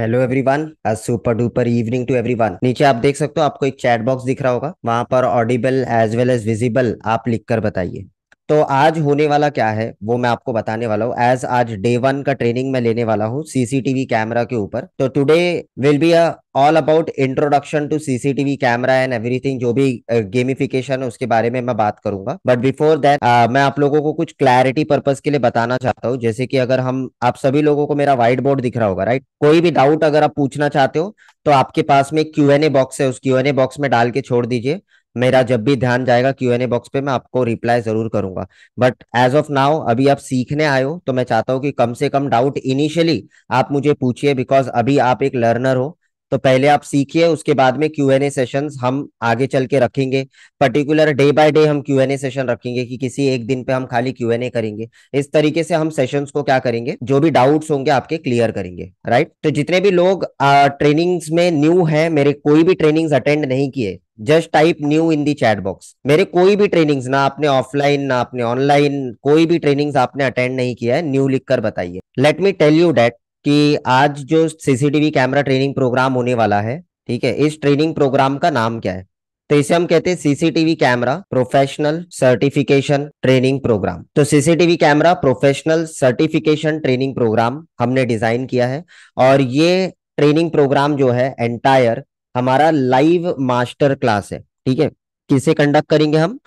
Hello everyone super duper evening to everyone नीचे आप देख सकते हो आपको एक चैट बॉक्स दिख रहा होगा वहां पर audible as well as visible आप लिख कर बताइए तो आज होने वाला क्या है वो मैं आपको बताने वाला हूँ एज आज डे वन का ट्रेनिंग मैं लेने वाला हूँ सीसीटीवी कैमरा के ऊपर तो today will be a all about introduction to CCTV camera and everything जो भी गेमिफिकेशन uh, है उसके बारे में मैं बात करूंगा बट बिफोर दैट मैं आप लोगों को कुछ क्लैरिटी पर्पज के लिए बताना चाहता हूँ जैसे कि अगर हम आप सभी लोगों को मेरा व्हाइट बोर्ड दिख रहा होगा राइट कोई भी डाउट अगर आप पूछना चाहते हो तो आपके पास में क्यू एन ए बॉक्स है उस क्यू एन ए बॉक्स में डाल के छोड़ दीजिए मेरा जब भी ध्यान जाएगा क्यू एन ए बॉक्स पे मैं आपको रिप्लाई जरूर करूंगा बट एज ऑफ नाउ अभी आप सीखने आए हो तो मैं चाहता हूँ कि कम से कम डाउट इनिशियली आप मुझे पूछिए बिकॉज अभी आप एक लर्नर हो तो पहले आप सीखिए उसके बाद में क्यू एन ए सेशन हम आगे चल के रखेंगे पर्टिकुलर डे बाय डे हम क्यू एन ए सेशन रखेंगे कि किसी एक दिन पे हम खाली क्यू एन ए करेंगे इस तरीके से हम सेशन को क्या करेंगे जो भी डाउट्स होंगे आपके क्लियर करेंगे राइट तो जितने भी लोग ट्रेनिंग्स में न्यू है मेरे कोई भी ट्रेनिंग्स अटेंड नहीं किए just type new in the chat box मेरे कोई भी ट्रेनिंग्स ना आपने ऑफलाइन ना आपने ऑनलाइन कोई भी ट्रेनिंग्स आपने अटेंड नहीं किया है न्यू लिख कर बताइए let me tell you that कि आज जो सीसीटीवी कैमरा ट्रेनिंग प्रोग्राम होने वाला है ठीक है इस ट्रेनिंग प्रोग्राम का नाम क्या है तो इसे हम कहते हैं CCTV camera professional certification training program तो CCTV camera professional certification training program हमने डिजाइन किया है और ये ट्रेनिंग प्रोग्राम जो है एंटायर हमारा लाइव मास्टर क्लास है ठीक है किसे कंडक्ट करेंगे हम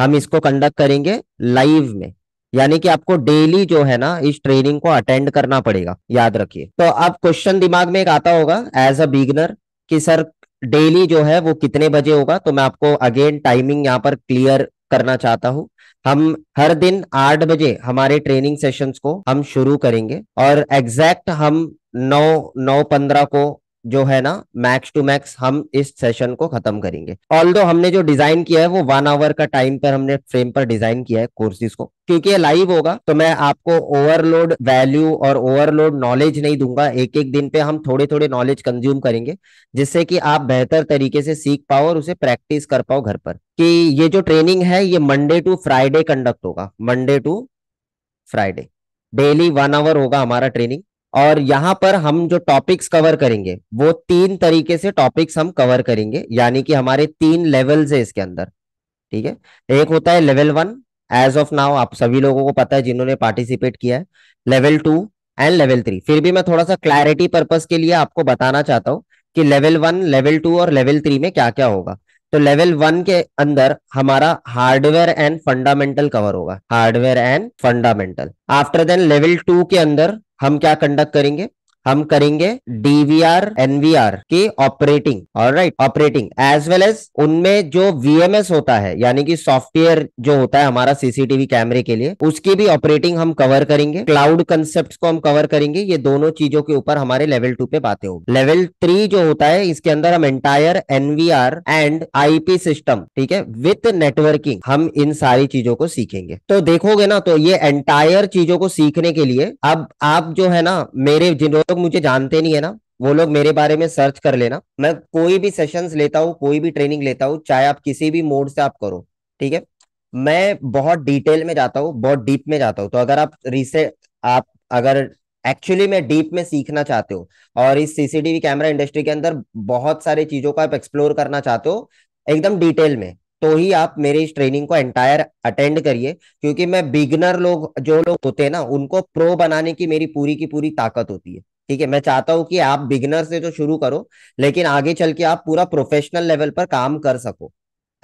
हम इसको कंडक्ट करेंगे लाइव में यानी कि आपको डेली जो है ना इस ट्रेनिंग को अटेंड करना पड़ेगा याद रखिए तो अब क्वेश्चन दिमाग में एक आता होगा एज अ बिगनर कि सर डेली जो है वो कितने बजे होगा तो मैं आपको अगेन टाइमिंग यहाँ पर क्लियर करना चाहता हूँ हम हर दिन आठ बजे हमारे ट्रेनिंग सेशंस को हम शुरू करेंगे और एग्जैक्ट हम नौ नौ पंद्रह को जो है ना मैक्स टू मैक्स हम इस सेशन को खत्म करेंगे ऑल हमने जो डिजाइन किया है वो वन आवर का टाइम पर हमने फ्रेम पर डिजाइन किया है कोर्सेज को क्योंकि ये लाइव होगा तो मैं आपको ओवरलोड वैल्यू और ओवरलोड नॉलेज नहीं दूंगा एक एक दिन पे हम थोड़े थोड़े नॉलेज कंज्यूम करेंगे जिससे कि आप बेहतर तरीके से सीख पाओ और उसे प्रैक्टिस कर पाओ घर पर कि ये जो ट्रेनिंग है ये मंडे टू फ्राइडे कंडक्ट होगा Monday to Friday daily one hour होगा हमारा ट्रेनिंग और यहाँ पर हम जो टॉपिक्स कवर करेंगे वो तीन तरीके से टॉपिक्स हम कवर करेंगे यानी कि हमारे तीन लेवल्स है इसके अंदर ठीक है एक होता है level one as of now आप सभी लोगों को पता है जिन्होंने पार्टिसिपेट किया है level two and level three फिर भी मैं थोड़ा सा क्लैरिटी पर्पज के लिए आपको बताना चाहता हूँ कि लेवल वन लेवल टू और लेवल थ्री में क्या क्या होगा तो लेवल वन के अंदर हमारा हार्डवेयर एंड फंडामेंटल कवर होगा hardware and fundamental after then level two के अंदर हम क्या कंडक्ट करेंगे हम करेंगे डीवीआर एनवीआर की ऑपरेटिंग और right operating as well as उनमें जो वीएमएस होता है यानी कि सॉफ्टवेयर जो होता है हमारा सीसीटीवी कैमरे के लिए उसकी भी ऑपरेटिंग हम कवर करेंगे क्लाउड कंसेप्ट को हम कवर करेंगे ये दोनों चीजों के ऊपर हमारे लेवल टू पे बातें होगी लेवल थ्री जो होता है इसके अंदर हम entire NVR and IP system ठीक है विथ नेटवर्किंग हम इन सारी चीजों को सीखेंगे तो देखोगे ना तो ये एंटायर चीजों को सीखने के लिए अब आप जो है ना मेरे जिन्होंने तक तो मुझे जानते नहीं है ना वो लोग मेरे बारे में सर्च कर लेना मैं कोई भी सेशंस लेता हूँ कोई भी ट्रेनिंग लेता हूँ चाहे आप किसी भी मोड से आप करो ठीक है मैं बहुत डिटेल में जाता हूँ बहुत डीप में जाता हूँ तो अगर आप रिसेंट आप अगर एक्चुअली में डीप में सीखना चाहते हो और इस सीसीटीवी कैमरा इंडस्ट्री के अंदर बहुत सारी चीजों को आप एक्सप्लोर करना चाहते हो एकदम डिटेल में तो ही आप मेरे इस ट्रेनिंग को एंटायर अटेंड करिए क्योंकि मैं बिगनर लोग जो लोग होते हैं ना उनको प्रो बनाने की मेरी पूरी की पूरी ताकत होती है ठीक है मैं चाहता हूं कि आप बिगनर से तो शुरू करो लेकिन आगे चल के आप पूरा प्रोफेशनल लेवल पर काम कर सको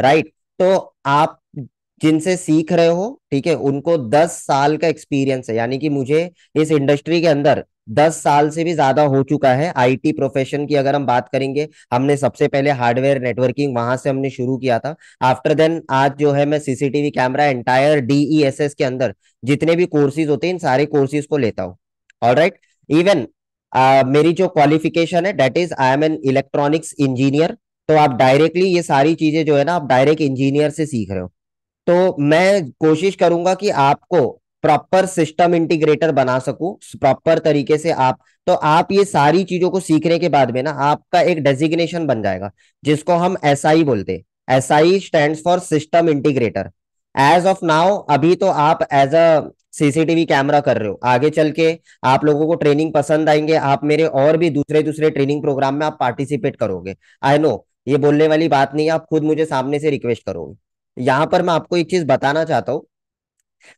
राइट तो आप जिनसे सीख रहे हो ठीक है उनको दस साल का एक्सपीरियंस है यानी कि मुझे इस इंडस्ट्री के अंदर दस साल से भी ज्यादा हो चुका है आईटी प्रोफेशन की अगर हम बात करेंगे हमने सबसे पहले हार्डवेयर नेटवर्किंग वहां से हमने शुरू किया था आफ्टर देन आज जो है मैं सीसीटीवी कैमरा एंटायर डीईएसएस के अंदर जितने भी कोर्सेज होते हैं इन सारे कोर्सेज को लेता हूँ ऑल राइट इवन आ, मेरी जो क्वालिफिकेशन है that is I am an electronics engineer तो आप डायरेक्टली ये सारी चीजें जो है ना आप डायरेक्ट इंजीनियर से सीख रहे हो तो मैं कोशिश करूंगा कि आपको प्रॉपर सिस्टम इंटीग्रेटर बना सकूं प्रॉपर तरीके से आप तो आप ये सारी चीजों को सीखने के बाद में ना आपका एक डेजिग्नेशन बन जाएगा जिसको हम एस SI बोलते S I stand for system integrator as of now अभी तो आप एज अ सीसीटीवी कैमरा कर रहे हो आगे चल के आप लोगों को ट्रेनिंग पसंद आएंगे आप मेरे और भी दूसरे दूसरे ट्रेनिंग प्रोग्राम में आप पार्टिसिपेट करोगे आई नो ये बोलने वाली बात नहीं है आप खुद मुझे सामने से रिक्वेस्ट करोगे यहाँ पर मैं आपको एक चीज बताना चाहता हूँ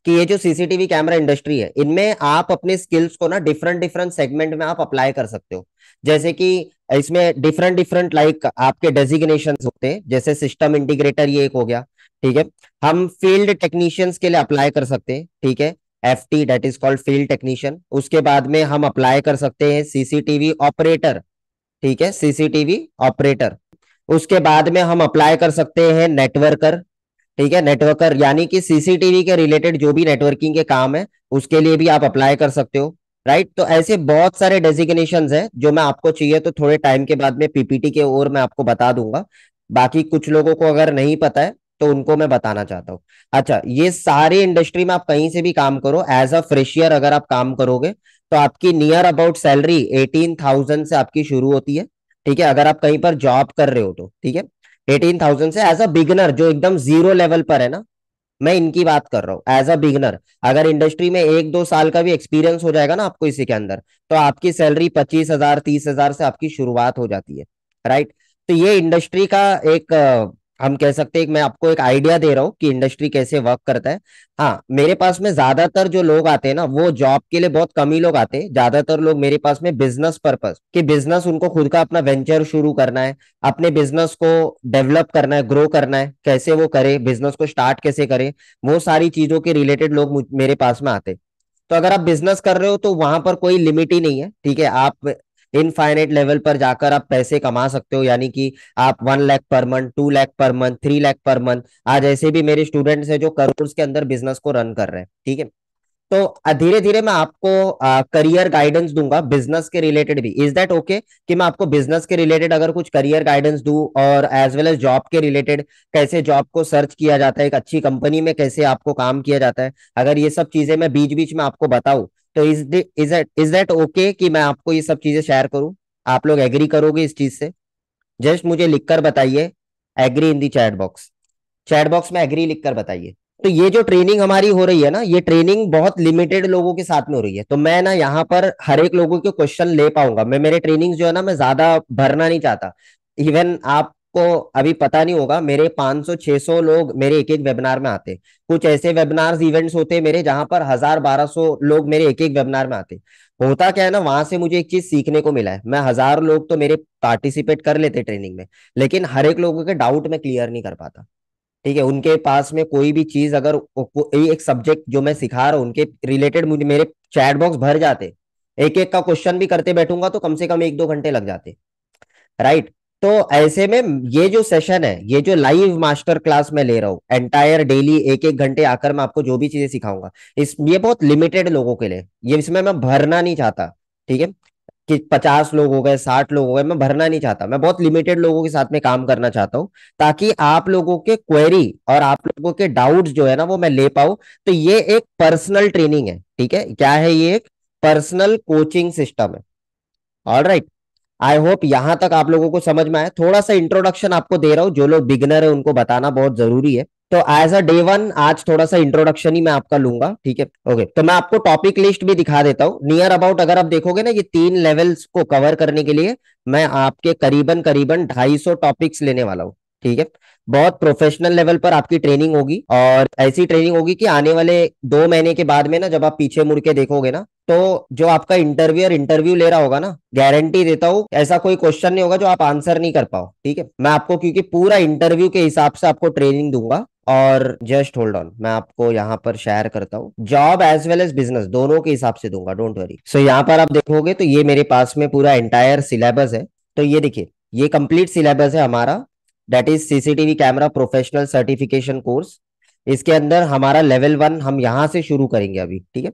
कि ये जो सीसीटीवी कैमरा इंडस्ट्री है इनमें आप अपने स्किल्स को ना डिफरेंट डिफरेंट सेगमेंट में आप अप्लाई कर सकते हो जैसे कि इसमें डिफरेंट डिफरेंट लाइक आपके डेजिग्नेशन होते हैं जैसे सिस्टम इंटीग्रेटर ये एक हो गया ठीक है हम फील्ड टेक्नीशियंस के लिए अप्लाई कर सकते हैं ठीक है F T that is called field technician उसके बाद में हम अप्लाई कर सकते हैं सीसीटीवी ऑपरेटर ठीक है सीसीटीवी ऑपरेटर उसके बाद में हम अप्लाई कर सकते हैं नेटवर्कर ठीक है नेटवर्कर यानी कि सीसीटीवी के रिलेटेड जो भी नेटवर्किंग के काम है उसके लिए भी आप अप्लाई कर सकते हो राइट तो ऐसे बहुत सारे डेजिग्नेशन है जो मैं आपको चाहिए तो थोड़े टाइम के बाद में पीपीटी के ओर मैं आपको बता दूंगा बाकी कुछ लोगों को अगर नहीं पता है तो उनको मैं बताना चाहता हूँ अच्छा ये सारे इंडस्ट्री में आप कहीं से भी काम करो एज अ फ्रेशियर अगर आप काम करोगे तो आपकी near about salary eighteen thousand से आपकी शुरू होती है ठीक है अगर आप कहीं पर जॉब कर रहे हो तो ठीक है एटीन थाउजेंड से एज अ बिगनर जो एकदम जीरो लेवल पर है ना मैं इनकी बात कर रहा हूँ एज अ बिगनर अगर इंडस्ट्री में एक दो साल का भी एक्सपीरियंस हो जाएगा ना आपको इसी के अंदर तो आपकी सैलरी पच्चीस हजार तीस हजार से आपकी शुरुआत हो जाती है राइट तो ये इंडस्ट्री का एक हम कह सकते हैं मैं आपको एक आइडिया दे रहा हूँ कि इंडस्ट्री कैसे वर्क करता है हाँ मेरे पास में ज्यादातर जो लोग आते हैं ना वो जॉब के लिए बहुत कम ही लोग आते हैं ज्यादातर लोग मेरे पास में बिजनेस पर्पज कि बिजनेस उनको खुद का अपना वेंचर शुरू करना है अपने बिजनेस को डेवलप करना है ग्रो करना है कैसे वो करे बिजनेस को स्टार्ट कैसे करे वो सारी चीजों के रिलेटेड लोग मेरे पास में आते तो अगर आप बिजनेस कर रहे हो तो वहां पर कोई लिमिट ही नहीं है ठीक है आप इनफाइनेट लेवल पर जाकर आप पैसे कमा सकते हो यानी कि आप one lakh per month to lakh per month three lakh per month आज ऐसे भी मेरे स्टूडेंट्स हैं जो करोड़ के अंदर बिजनेस को रन कर रहे हैं ठीक है तो धीरे धीरे मैं आपको करियर गाइडेंस दूंगा बिजनेस के रिलेटेड भी इज दैट ओके कि मैं आपको बिजनेस के रिलेटेड अगर कुछ करियर गाइडेंस दू और एज वेल एज जॉब के रिलेटेड कैसे जॉब को सर्च किया जाता है एक अच्छी कंपनी में कैसे आपको काम किया जाता है अगर ये सब चीजें मैं बीच बीच में आपको बताऊं तो is is is that okay कि मैं आपको ये सब चीजें शेयर करूं आप लोग एग्री करोगे इस चीज से जस्ट मुझे लिखकर बताइए agree in the chat box chat box में एग्री लिखकर बताइए तो ये जो ट्रेनिंग हमारी हो रही है ना ये ट्रेनिंग बहुत लिमिटेड लोगों के साथ में हो रही है तो मैं ना यहाँ पर हर एक लोगों के क्वेश्चन ले पाऊंगा मैं मेरे ट्रेनिंग जो है ना मैं ज्यादा भरना नहीं चाहता इवन आप आपको अभी पता नहीं होगा मेरे 500 600 लोग मेरे एक एक वेबिनार में आते कुछ ऐसे वेबिनार्स इवेंट्स होते मेरे जहां पर हजार बारह सौ लोग मेरे एक एक वेबिनार में आते होता क्या है ना वहां से मुझे एक चीज सीखने को मिला है मैं हजार लोग तो मेरे पार्टिसिपेट कर लेते ट्रेनिंग में लेकिन हर एक लोगों के डाउट में क्लियर नहीं कर पाता ठीक है उनके पास में कोई भी चीज अगर एक सब्जेक्ट जो मैं सिखा रहा हूँ उनके रिलेटेड मुझे मेरे चैट बॉक्स भर जाते एक एक का क्वेश्चन भी करते बैठूंगा तो कम से कम एक दो घंटे लग जाते राइट तो ऐसे में ये जो सेशन है ये जो लाइव मास्टर क्लास मैं ले रहा हूँ एंटायर डेली एक एक घंटे आकर मैं आपको जो भी चीजें सिखाऊंगा इस ये बहुत लिमिटेड लोगों के लिए ये इसमें मैं भरना नहीं चाहता ठीक है कि पचास लोग हो गए साठ लोग हो गए मैं भरना नहीं चाहता मैं बहुत लिमिटेड लोगों के साथ में काम करना चाहता हूँ ताकि आप लोगों के क्वेरी और आप लोगों के डाउट्स जो है ना वो मैं ले पाऊ तो ये एक पर्सनल ट्रेनिंग है ठीक है क्या है ये एक पर्सनल कोचिंग सिस्टम है all right right. I hope यहां तक आप लोगों को समझ में आया थोड़ा सा इंट्रोडक्शन आपको दे रहा हूँ जो लोग बिगनर है उनको बताना बहुत जरूरी है तो एज अ डे वन आज थोड़ा सा इंट्रोडक्शन ही मैं आपका लूंगा ठीक है ओके तो मैं आपको टॉपिक लिस्ट भी दिखा देता हूँ नियर अबाउट अगर आप देखोगे ना ये तीन लेवल्स को कवर करने के लिए मैं आपके करीबन करीबन ढाई सौ टॉपिक्स लेने वाला हूँ ठीक है बहुत प्रोफेशनल लेवल पर आपकी ट्रेनिंग होगी और ऐसी ट्रेनिंग होगी कि आने वाले दो महीने के बाद में ना जब आप पीछे मुड़ के देखोगे ना तो जो आपका इंटरव्यूअर इंटरव्यू ले रहा होगा ना गारंटी देता हूँ ऐसा कोई क्वेश्चन नहीं होगा जो आप आंसर नहीं कर पाओ ठीक है मैं आपको क्योंकि पूरा इंटरव्यू के हिसाब से आपको ट्रेनिंग दूंगा और जस्ट होल्ड ऑन मैं आपको यहाँ पर शेयर करता हूँ job as well as business दोनों के हिसाब से दूंगा डोंट वरी सो यहाँ पर आप देखोगे तो ये मेरे पास में पूरा एंटायर सिलेबस है तो ये देखिए ये कंप्लीट सिलेबस है हमारा that is CCTV camera professional certification course इसके अंदर हमारा लेवल वन हम यहां से शुरू करेंगे अभी ठीक है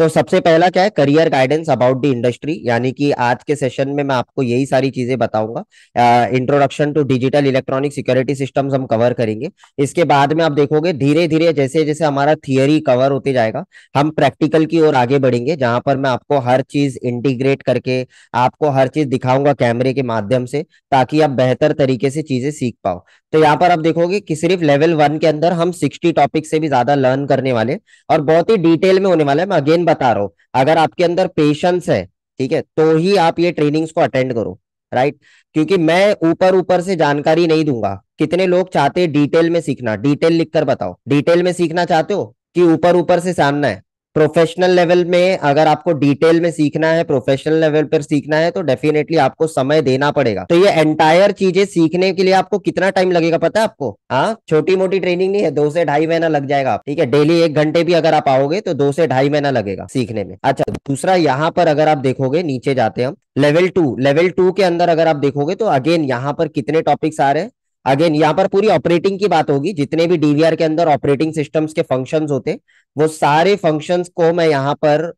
तो सबसे पहला क्या है career guidance about the industry यानी कि आज के सेशन में मैं आपको यही सारी चीजें बताऊंगा introduction to digital electronic security systems हम कवर करेंगे इसके बाद में आप देखोगे धीरे धीरे जैसे जैसे हमारा थियोरी कवर होते जाएगा हम प्रैक्टिकल की ओर आगे बढ़ेंगे जहां पर मैं आपको हर चीज इंटीग्रेट करके आपको हर चीज दिखाऊंगा कैमरे के माध्यम से ताकि आप बेहतर तरीके से चीजें सीख पाओ तो यहाँ पर आप देखोगे कि सिर्फ लेवल वन के अंदर हम सिक्सटी टॉपिक से भी ज्यादा लर्न करने वाले और बहुत ही डिटेल में होने वाले मैं अगेन बता रहा हूं अगर आपके अंदर पेशेंस है ठीक है तो ही आप ये ट्रेनिंग्स को अटेंड करो राइट क्योंकि मैं ऊपर ऊपर से जानकारी नहीं दूंगा कितने लोग चाहते हैं डिटेल में सीखना डिटेल लिखकर बताओ डिटेल में सीखना चाहते हो कि ऊपर ऊपर से सामना है प्रोफेशनल लेवल में अगर आपको डिटेल में सीखना है प्रोफेशनल लेवल पर सीखना है तो डेफिनेटली आपको समय देना पड़ेगा तो ये एंटायर चीजें सीखने के लिए आपको कितना टाइम लगेगा पता है आपको हाँ छोटी मोटी ट्रेनिंग नहीं है दो से ढाई महीना लग जाएगा ठीक है डेली एक घंटे भी अगर आप आओगे तो दो से ढाई महीना लगेगा सीखने में अच्छा दूसरा यहाँ पर अगर आप देखोगे नीचे जाते हम लेवल टू लेवल टू के अंदर अगर आप देखोगे तो अगेन यहाँ पर कितने टॉपिक्स आ रहे हैं अगेन यहाँ पर पूरी ऑपरेटिंग की बात होगी जितने भी डीवीआर के अंदर ऑपरेटिंग सिस्टम्स के फंक्शंस होते वो सारे फंक्शंस को मैं यहाँ पर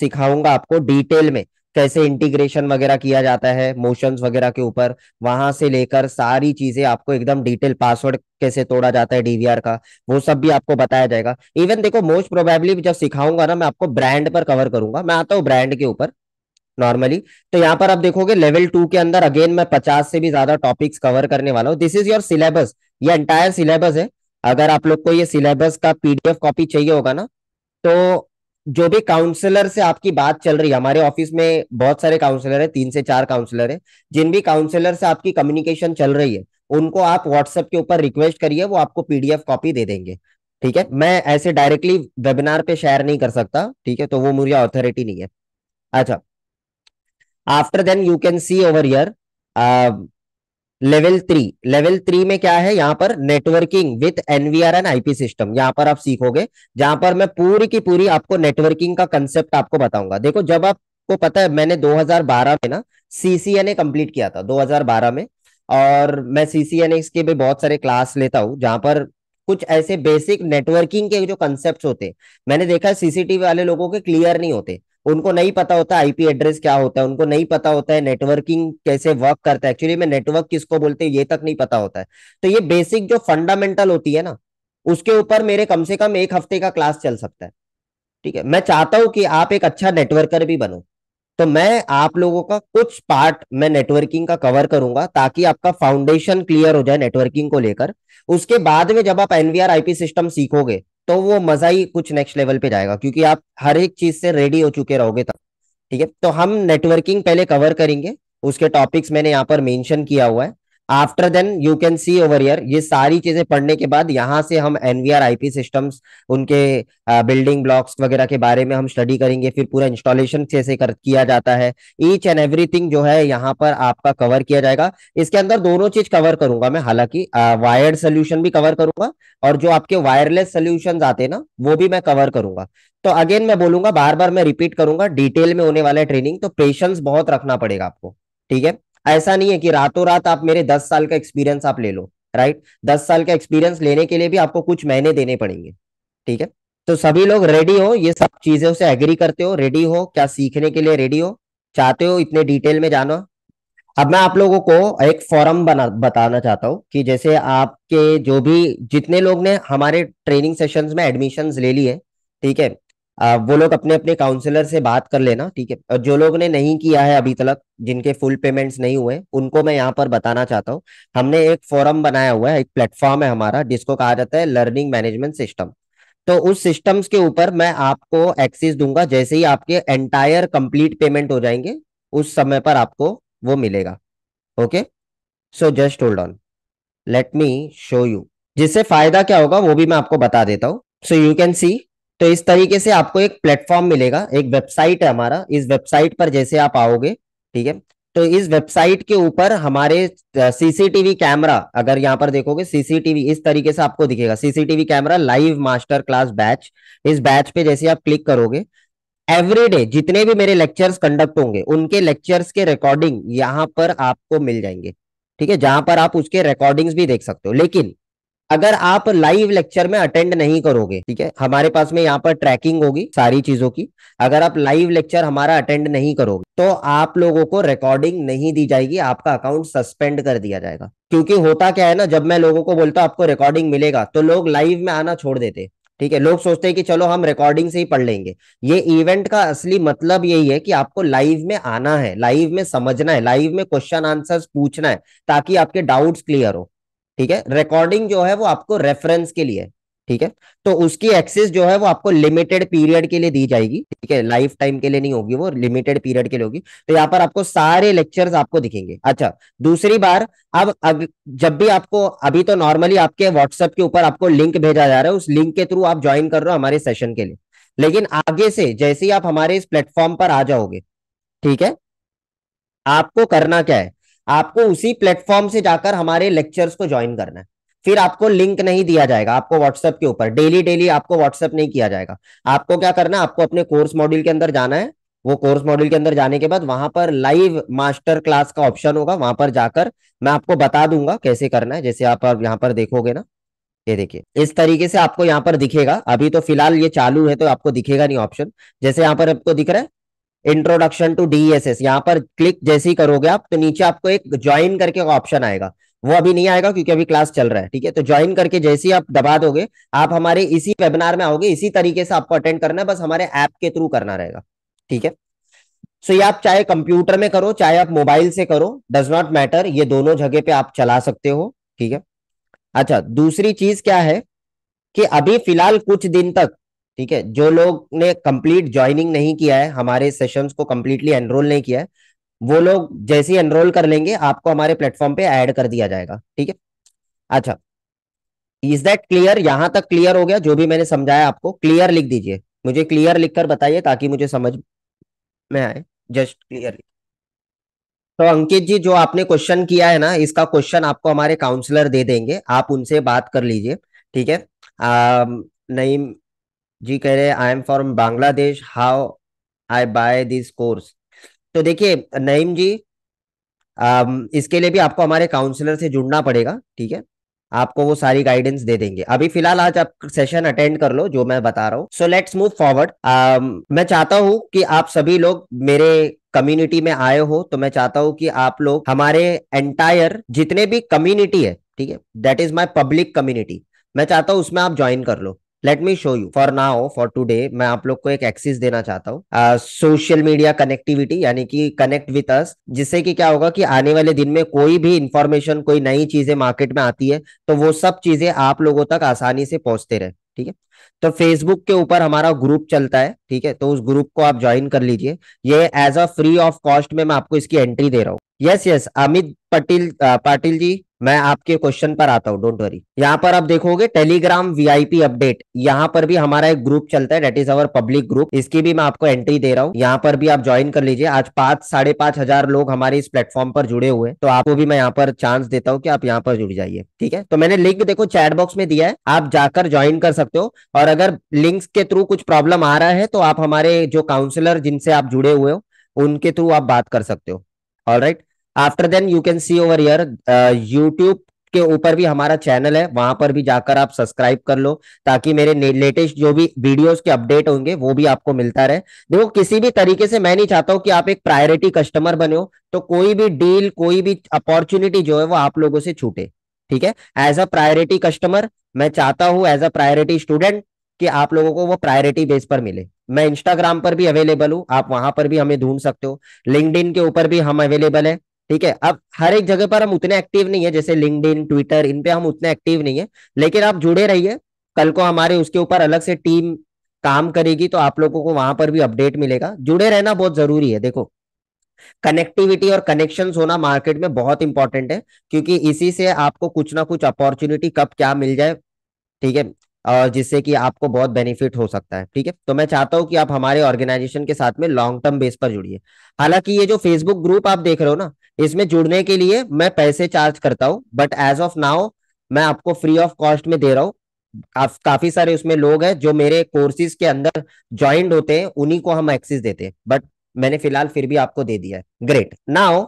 सिखाऊंगा आपको डिटेल में कैसे इंटीग्रेशन वगैरह किया जाता है मोशंस वगैरह के ऊपर वहां से लेकर सारी चीजें आपको एकदम डिटेल पासवर्ड कैसे तोड़ा जाता है डीवीआर का वो सब भी आपको बताया जाएगा इवन देखो मोस्ट प्रोबेबली जब सिखाऊंगा ना मैं आपको ब्रांड पर कवर करूंगा मैं आता हूँ ब्रांड के ऊपर नॉर्मली तो यहाँ पर आप देखोगे लेवल टू के अंदर अगेन मैं पचास से भी ज्यादा टॉपिक्स कवर करने वाला हूँ दिस इज योर सिलेबस ये एंटायर सिलेबस है अगर आप लोग को ये सिलेबस का पीडीएफ कॉपी चाहिए होगा ना तो जो भी काउंसलर से आपकी बात चल रही है हमारे ऑफिस में बहुत सारे काउंसलर है तीन से चार काउंसलर है जिन भी काउंसलर से आपकी कम्युनिकेशन चल रही है उनको आप व्हाट्सएप के ऊपर रिक्वेस्ट करिए वो आपको पीडीएफ कॉपी दे देंगे ठीक है मैं ऐसे डायरेक्टली वेबिनार पे शेयर नहीं कर सकता ठीक है तो वो मुझे अथॉरिटी नहीं है अच्छा after then you can see over here level three level three में क्या है यहाँ पर networking with NVR and IP system यहाँ पर आप सीखोगे जहां पर मैं पूरी की पूरी आपको नेटवर्किंग का कंसेप्ट आपको बताऊंगा देखो जब आपको पता है मैंने 2012 में ना सीसीएनए कंप्लीट किया था 2012 में और मैं सीसीएनए के भी बहुत सारे क्लास लेता हूँ जहां पर कुछ ऐसे बेसिक नेटवर्किंग के जो कंसेप्ट होते मैंने देखा सीसीटीवी वाले लोगों के क्लियर नहीं होते उनको नहीं पता होता आईपी एड्रेस क्या होता है उनको नहीं पता होता है नेटवर्किंग कैसे वर्क करता है एक्चुअली में नेटवर्क किसको बोलते हैं ये तक नहीं पता होता है तो ये बेसिक जो फंडामेंटल होती है ना उसके ऊपर मेरे कम से कम एक हफ्ते का क्लास चल सकता है ठीक है मैं चाहता हूं कि आप एक अच्छा नेटवर्कर भी बनो तो मैं आप लोगों का कुछ पार्ट मैं नेटवर्किंग का कवर करूंगा ताकि आपका फाउंडेशन क्लियर हो जाए नेटवर्किंग को लेकर उसके बाद में जब आप एनवीआर आईपी सिस्टम सीखोगे तो वो मजा ही कुछ नेक्स्ट लेवल पे जाएगा क्योंकि आप हर एक चीज से रेडी हो चुके रहोगे तब ठीक है तो हम नेटवर्किंग पहले कवर करेंगे उसके टॉपिक्स मैंने यहाँ पर मेंशन किया हुआ है after then you can see over here ये सारी चीजें पढ़ने के बाद यहाँ से हम एनवीआर आईपी सिस्टम्स उनके बिल्डिंग ब्लॉक्स वगैरह के बारे में हम स्टडी करेंगे फिर पूरा इंस्टॉलेशन कैसे कर किया जाता है ईच एंड एवरीथिंग जो है यहाँ पर आपका कवर किया जाएगा इसके अंदर दोनों चीज कवर करूंगा मैं हालांकि वायर्ड सोल्यूशन भी कवर करूंगा और जो आपके वायरलेस सोल्यूशन आते हैं ना वो भी मैं कवर करूंगा तो अगेन मैं बोलूंगा बार बार मैं रिपीट करूंगा डिटेल में होने वाला है ट्रेनिंग तो पेशेंस बहुत रखना पड़ेगा आपको ठीक है ऐसा नहीं है कि रातों रात आप मेरे दस साल का एक्सपीरियंस आप ले लो राइट दस साल का एक्सपीरियंस लेने के लिए भी आपको कुछ महीने देने पड़ेंगे ठीक है तो सभी लोग रेडी हो ये सब चीजों से एग्री करते हो रेडी हो क्या सीखने के लिए रेडी हो चाहते हो इतने डिटेल में जाना अब मैं आप लोगों को एक फॉरम बना बताना चाहता हूँ कि जैसे आपके जो भी जितने लोग ने हमारे ट्रेनिंग सेशंस में एडमिशन ले लिए ठीक है आ, वो लोग अपने अपने काउंसलर से बात कर लेना ठीक है और जो लोग ने नहीं किया है अभी तक जिनके फुल पेमेंट्स नहीं हुए उनको मैं यहाँ पर बताना चाहता हूँ हमने एक फोरम बनाया हुआ है एक प्लेटफॉर्म है हमारा जिसको कहा जाता है लर्निंग मैनेजमेंट सिस्टम तो उस सिस्टम्स के ऊपर मैं आपको एक्सेस दूंगा जैसे ही आपके एंटायर कंप्लीट पेमेंट हो जाएंगे उस समय पर आपको वो मिलेगा okay so just hold on let me show you जिससे फायदा क्या होगा वो भी मैं आपको बता देता हूँ सो यू कैन सी तो इस तरीके से आपको एक प्लेटफॉर्म मिलेगा एक वेबसाइट है हमारा इस वेबसाइट पर जैसे आप आओगे ठीक है तो इस वेबसाइट के ऊपर हमारे सीसीटीवी कैमरा अगर यहाँ पर देखोगे सीसीटीवी इस तरीके से आपको दिखेगा CCTV camera live master class batch इस बैच पे जैसे आप क्लिक करोगे एवरीडे जितने भी मेरे लेक्चर्स कंडक्ट होंगे उनके लेक्चर्स के रिकॉर्डिंग यहाँ पर आपको मिल जाएंगे ठीक है जहां पर आप उसके रिकॉर्डिंग्स भी देख सकते हो लेकिन अगर आप लाइव लेक्चर में अटेंड नहीं करोगे ठीक है हमारे पास में यहाँ पर ट्रैकिंग होगी सारी चीजों की अगर आप लाइव लेक्चर हमारा अटेंड नहीं करोगे तो आप लोगों को रिकॉर्डिंग नहीं दी जाएगी आपका अकाउंट सस्पेंड कर दिया जाएगा क्योंकि होता क्या है ना जब मैं लोगों को बोलता आपको रिकॉर्डिंग मिलेगा तो लोग लाइव में आना छोड़ देते ठीक है लोग सोचते हैं कि चलो हम रिकॉर्डिंग से ही पढ़ लेंगे ये इवेंट का असली मतलब यही है कि आपको लाइव में आना है लाइव में समझना है लाइव में क्वेश्चन आंसर्स पूछना है ताकि आपके डाउट्स क्लियर हो ठीक है रिकॉर्डिंग जो है वो आपको रेफरेंस के लिए ठीक है तो उसकी एक्सेस जो है वो आपको लिमिटेड पीरियड के लिए दी जाएगी ठीक है लाइफ टाइम के लिए नहीं होगी वो लिमिटेड पीरियड के लिए होगी तो यहाँ पर आपको सारे लेक्चर्स आपको दिखेंगे अच्छा दूसरी बार अब अब जब भी आपको अभी तो नॉर्मली आपके व्हाट्सएप के ऊपर आपको लिंक भेजा जा रहा है उस लिंक के थ्रू आप ज्वाइन कर रहे हो हमारे सेशन के लिए लेकिन आगे से जैसे ही आप हमारे इस प्लेटफॉर्म पर आ जाओगे ठीक है आपको करना क्या है आपको उसी प्लेटफॉर्म से जाकर हमारे लेक्चर्स को ज्वाइन करना है फिर आपको लिंक नहीं दिया जाएगा आपको व्हाट्सएप के ऊपर डेली डेली आपको व्हाट्सएप नहीं किया जाएगा आपको क्या करना है आपको अपने कोर्स मॉड्यूल के अंदर जाना है वो कोर्स मॉड्यूल के अंदर जाने के बाद वहां पर लाइव मास्टर क्लास का ऑप्शन होगा वहां पर जाकर मैं आपको बता दूंगा कैसे करना है जैसे आप यहाँ पर देखोगे ना ये देखिए इस तरीके से आपको यहाँ पर दिखेगा अभी तो फिलहाल ये चालू है तो आपको दिखेगा नहीं ऑप्शन जैसे यहाँ पर आपको दिख रहा है इंट्रोडक्शन टू डीएसएस यहाँ पर क्लिक जैसे ही करोगे आप तो नीचे आपको एक ज्वाइन करके ऑप्शन आएगा वो अभी नहीं आएगा क्योंकि अभी क्लास चल रहा है ठीक है तो ज्वाइन करके जैसे ही आप दबा दोगे आप हमारे इसी वेबिनार में आओगे इसी तरीके से आपको अटेंड करना है बस हमारे ऐप के थ्रू करना रहेगा ठीक है सो so, ये आप चाहे कंप्यूटर में करो चाहे आप मोबाइल से करो डज नॉट मैटर ये दोनों जगह पे आप चला सकते हो ठीक है अच्छा दूसरी चीज क्या है कि अभी फिलहाल कुछ दिन तक ठीक है जो लोग ने कंप्लीट ज्वाइनिंग नहीं किया है हमारे सेशंस को कंप्लीटली एनरोल नहीं किया है वो लोग जैसे ही एनरोल कर लेंगे आपको हमारे प्लेटफॉर्म पे ऐड कर दिया जाएगा ठीक है अच्छा इज दैट क्लियर यहां तक क्लियर हो गया जो भी मैंने समझाया आपको क्लियर लिख दीजिए मुझे क्लियर लिखकर बताइए ताकि मुझे समझ में आए जस्ट क्लियर तो अंकित जी जो आपने क्वेश्चन किया है ना इसका क्वेश्चन आपको हमारे काउंसलर दे देंगे आप उनसे बात कर लीजिए ठीक है नहीं जी कह रहे हैं I am from Bangladesh how I buy this course तो देखिए नईम जी आम, इसके लिए भी आपको हमारे काउंसलर से जुड़ना पड़ेगा ठीक है आपको वो सारी गाइडेंस दे देंगे अभी फिलहाल आज आप सेशन अटेंड कर लो जो मैं बता रहा हूँ सो लेट्स मूव फॉरवर्ड मैं चाहता हूँ कि आप सभी लोग मेरे कम्युनिटी में आए हो तो मैं चाहता हूँ कि आप लोग हमारे एंटायर जितने भी कम्युनिटी है ठीक है that is my public community मैं चाहता हूँ उसमें आप ज्वाइन कर लो let me show you for now for today मैं आप लोग को एक एक्सिस देना चाहता हूँ सोशल मीडिया कनेक्टिविटी यानी कि कनेक्ट विथ अस जिससे कि क्या होगा कि आने वाले दिन में कोई भी इंफॉर्मेशन कोई नई चीजें मार्केट में आती है तो वो सब चीजें आप लोगों तक आसानी से पहुंचते रहे ठीक है तो फेसबुक के ऊपर हमारा ग्रुप चलता है ठीक है तो उस ग्रुप को आप ज्वाइन कर लीजिए ये as a free of cost में मैं आपको इसकी एंट्री दे रहा हूँ यस यस अमित पटेल पाटिल जी मैं आपके क्वेश्चन पर आता हूँ डोंट वरी यहाँ पर आप देखोगे टेलीग्राम वीआईपी अपडेट यहाँ पर भी हमारा एक ग्रुप चलता है that is our public group इसकी भी मैं आपको एंट्री दे रहा हूँ यहाँ पर भी आप ज्वाइन कर लीजिए आज पांच साढ़े पांच हजार लोग हमारे इस प्लेटफॉर्म पर जुड़े हुए तो आपको भी मैं यहाँ पर चांस देता हूँ कि आप यहाँ पर जुड़ जाइए ठीक है तो मैंने लिंक देखो चैट बॉक्स में दिया है आप जाकर ज्वाइन कर सकते हो और अगर लिंक के थ्रू कुछ प्रॉब्लम आ रहा है तो आप हमारे जो काउंसिलर जिनसे आप जुड़े हुए हो उनके थ्रू आप बात कर सकते हो all right right? After then you can see over here YouTube के ऊपर भी हमारा चैनल है वहां पर भी जाकर आप सब्सक्राइब कर लो ताकि मेरे लेटेस्ट जो भी वीडियोस के अपडेट होंगे वो भी आपको मिलता रहे देखो किसी भी तरीके से मैं नहीं चाहता हूं कि आप एक प्रायोरिटी कस्टमर बने हो तो कोई भी डील कोई भी अपॉर्चुनिटी जो है वो आप लोगों से छूटे ठीक है एज अ प्रायोरिटी कस्टमर मैं चाहता हूं एज अ प्रायोरिटी स्टूडेंट कि आप लोगों को वो प्रायोरिटी बेस पर मिले मैं इंस्टाग्राम पर भी अवेलेबल हूँ आप वहां पर भी हमें ढूंढ सकते हो लिंकड के ऊपर भी हम अवेलेबल है ठीक है अब हर एक जगह पर हम उतने एक्टिव नहीं है जैसे लिंकड ट्विटर इन पे हम उतने एक्टिव नहीं है लेकिन आप जुड़े रहिए कल को हमारे उसके ऊपर अलग से टीम काम करेगी तो आप लोगों को वहां पर भी अपडेट मिलेगा जुड़े रहना बहुत जरूरी है देखो कनेक्टिविटी और कनेक्शन होना मार्केट में बहुत इंपॉर्टेंट है क्योंकि इसी से आपको कुछ ना कुछ अपॉर्चुनिटी कब क्या मिल जाए ठीक है और जिससे कि आपको बहुत बेनिफिट हो सकता है ठीक है तो मैं चाहता हूं कि आप हमारे ऑर्गेनाइजेशन के साथ में लॉन्ग टर्म बेस पर जुड़िए हालांकि ये जो फेसबुक ग्रुप आप देख रहे हो ना इसमें जुड़ने के लिए मैं पैसे चार्ज करता हूँ बट एज ऑफ नाउ मैं आपको फ्री ऑफ कॉस्ट में दे रहा हूँ काफी सारे उसमें लोग हैं जो मेरे कोर्सेज के अंदर ज्वाइंट होते हैं उन्हीं को हम एक्सेस देते हैं बट मैंने फिलहाल फिर भी आपको दे दिया है great now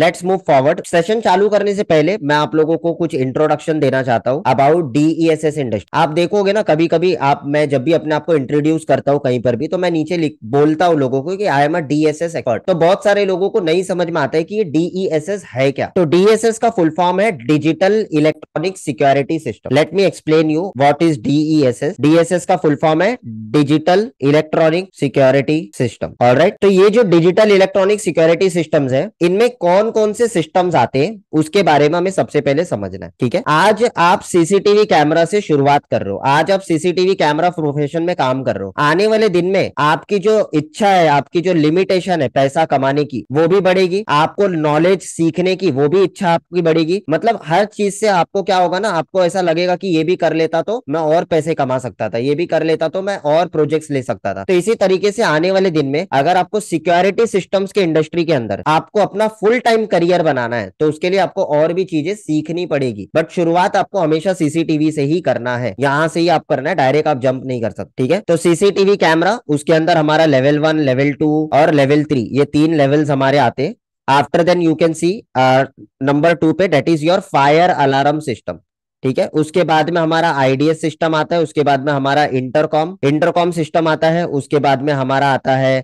let's move forward session चालू करने से पहले मैं आप लोगों को कुछ इंट्रोडक्शन देना चाहता हूँ अबाउट डीईएसएस इंडस्ट्री आप देखोगे ना कभी कभी आप मैं जब भी अपने आप को इंट्रोड्यूस करता हूँ कहीं पर भी तो मैं नीचे बोलता हूँ लोगों को कि I am a DSS expert तो बहुत सारे लोगों को नहीं समझ में आता है कि ये डीईएसएस e है क्या तो डीएसएस e का फुल फॉर्म है digital electronic security system let me explain you what is DESS DSS का फुल फॉर्म है डिजिटल इलेक्ट्रॉनिक सिक्योरिटी सिस्टम और राइट तो ये जो डिजिटल इलेक्ट्रॉनिक सिक्योरिटी सिस्टम्स है इनमें कौन कौन से सिस्टम्स आते हैं उसके बारे में हमें सबसे पहले समझना है ठीक है आज आप सीसीटीवी कैमरा से शुरुआत कर रहे हो आज आप सीसीटीवी कैमरा प्रोफेशन में काम कर रहे हो आने वाले दिन में आपकी जो इच्छा है आपकी जो लिमिटेशन है पैसा कमाने की वो भी बढ़ेगी आपको नॉलेज सीखने की वो भी इच्छा आपकी बढ़ेगी मतलब हर चीज से आपको क्या होगा ना आपको ऐसा लगेगा कि ये भी कर लेता तो मैं और पैसे कमा सकता था ये भी कर लेता तो मैं और प्रोजेक्ट ले सकता था तो इसी तरीके से आने वाले दिन में अगर आपको आपको सिक्योरिटी सिस्टम्स के इंडस्ट्री के अंदर आपको अपना फुल टाइम करियर बनाना है तो उसके लिए आपको और भी चीजें सीखनी पड़ेगी बट शुरुआत आपको हमेशा सीसीटीवी से ही करना है यहाँ से ही आप करना है डायरेक्ट आप जंप नहीं कर सकते ठीक है तो सीसीटीवी कैमरा उसके अंदर हमारा लेवल वन लेवल टू और लेवल थ्री ये तीन लेवल्स हमारे आते हैं after then you can see number two पे that is your fire alarm system ठीक है उसके बाद में हमारा आईडीएस सिस्टम आता है उसके बाद में हमारा इंटरकॉम इंटरकॉम सिस्टम आता है उसके बाद में हमारा आता है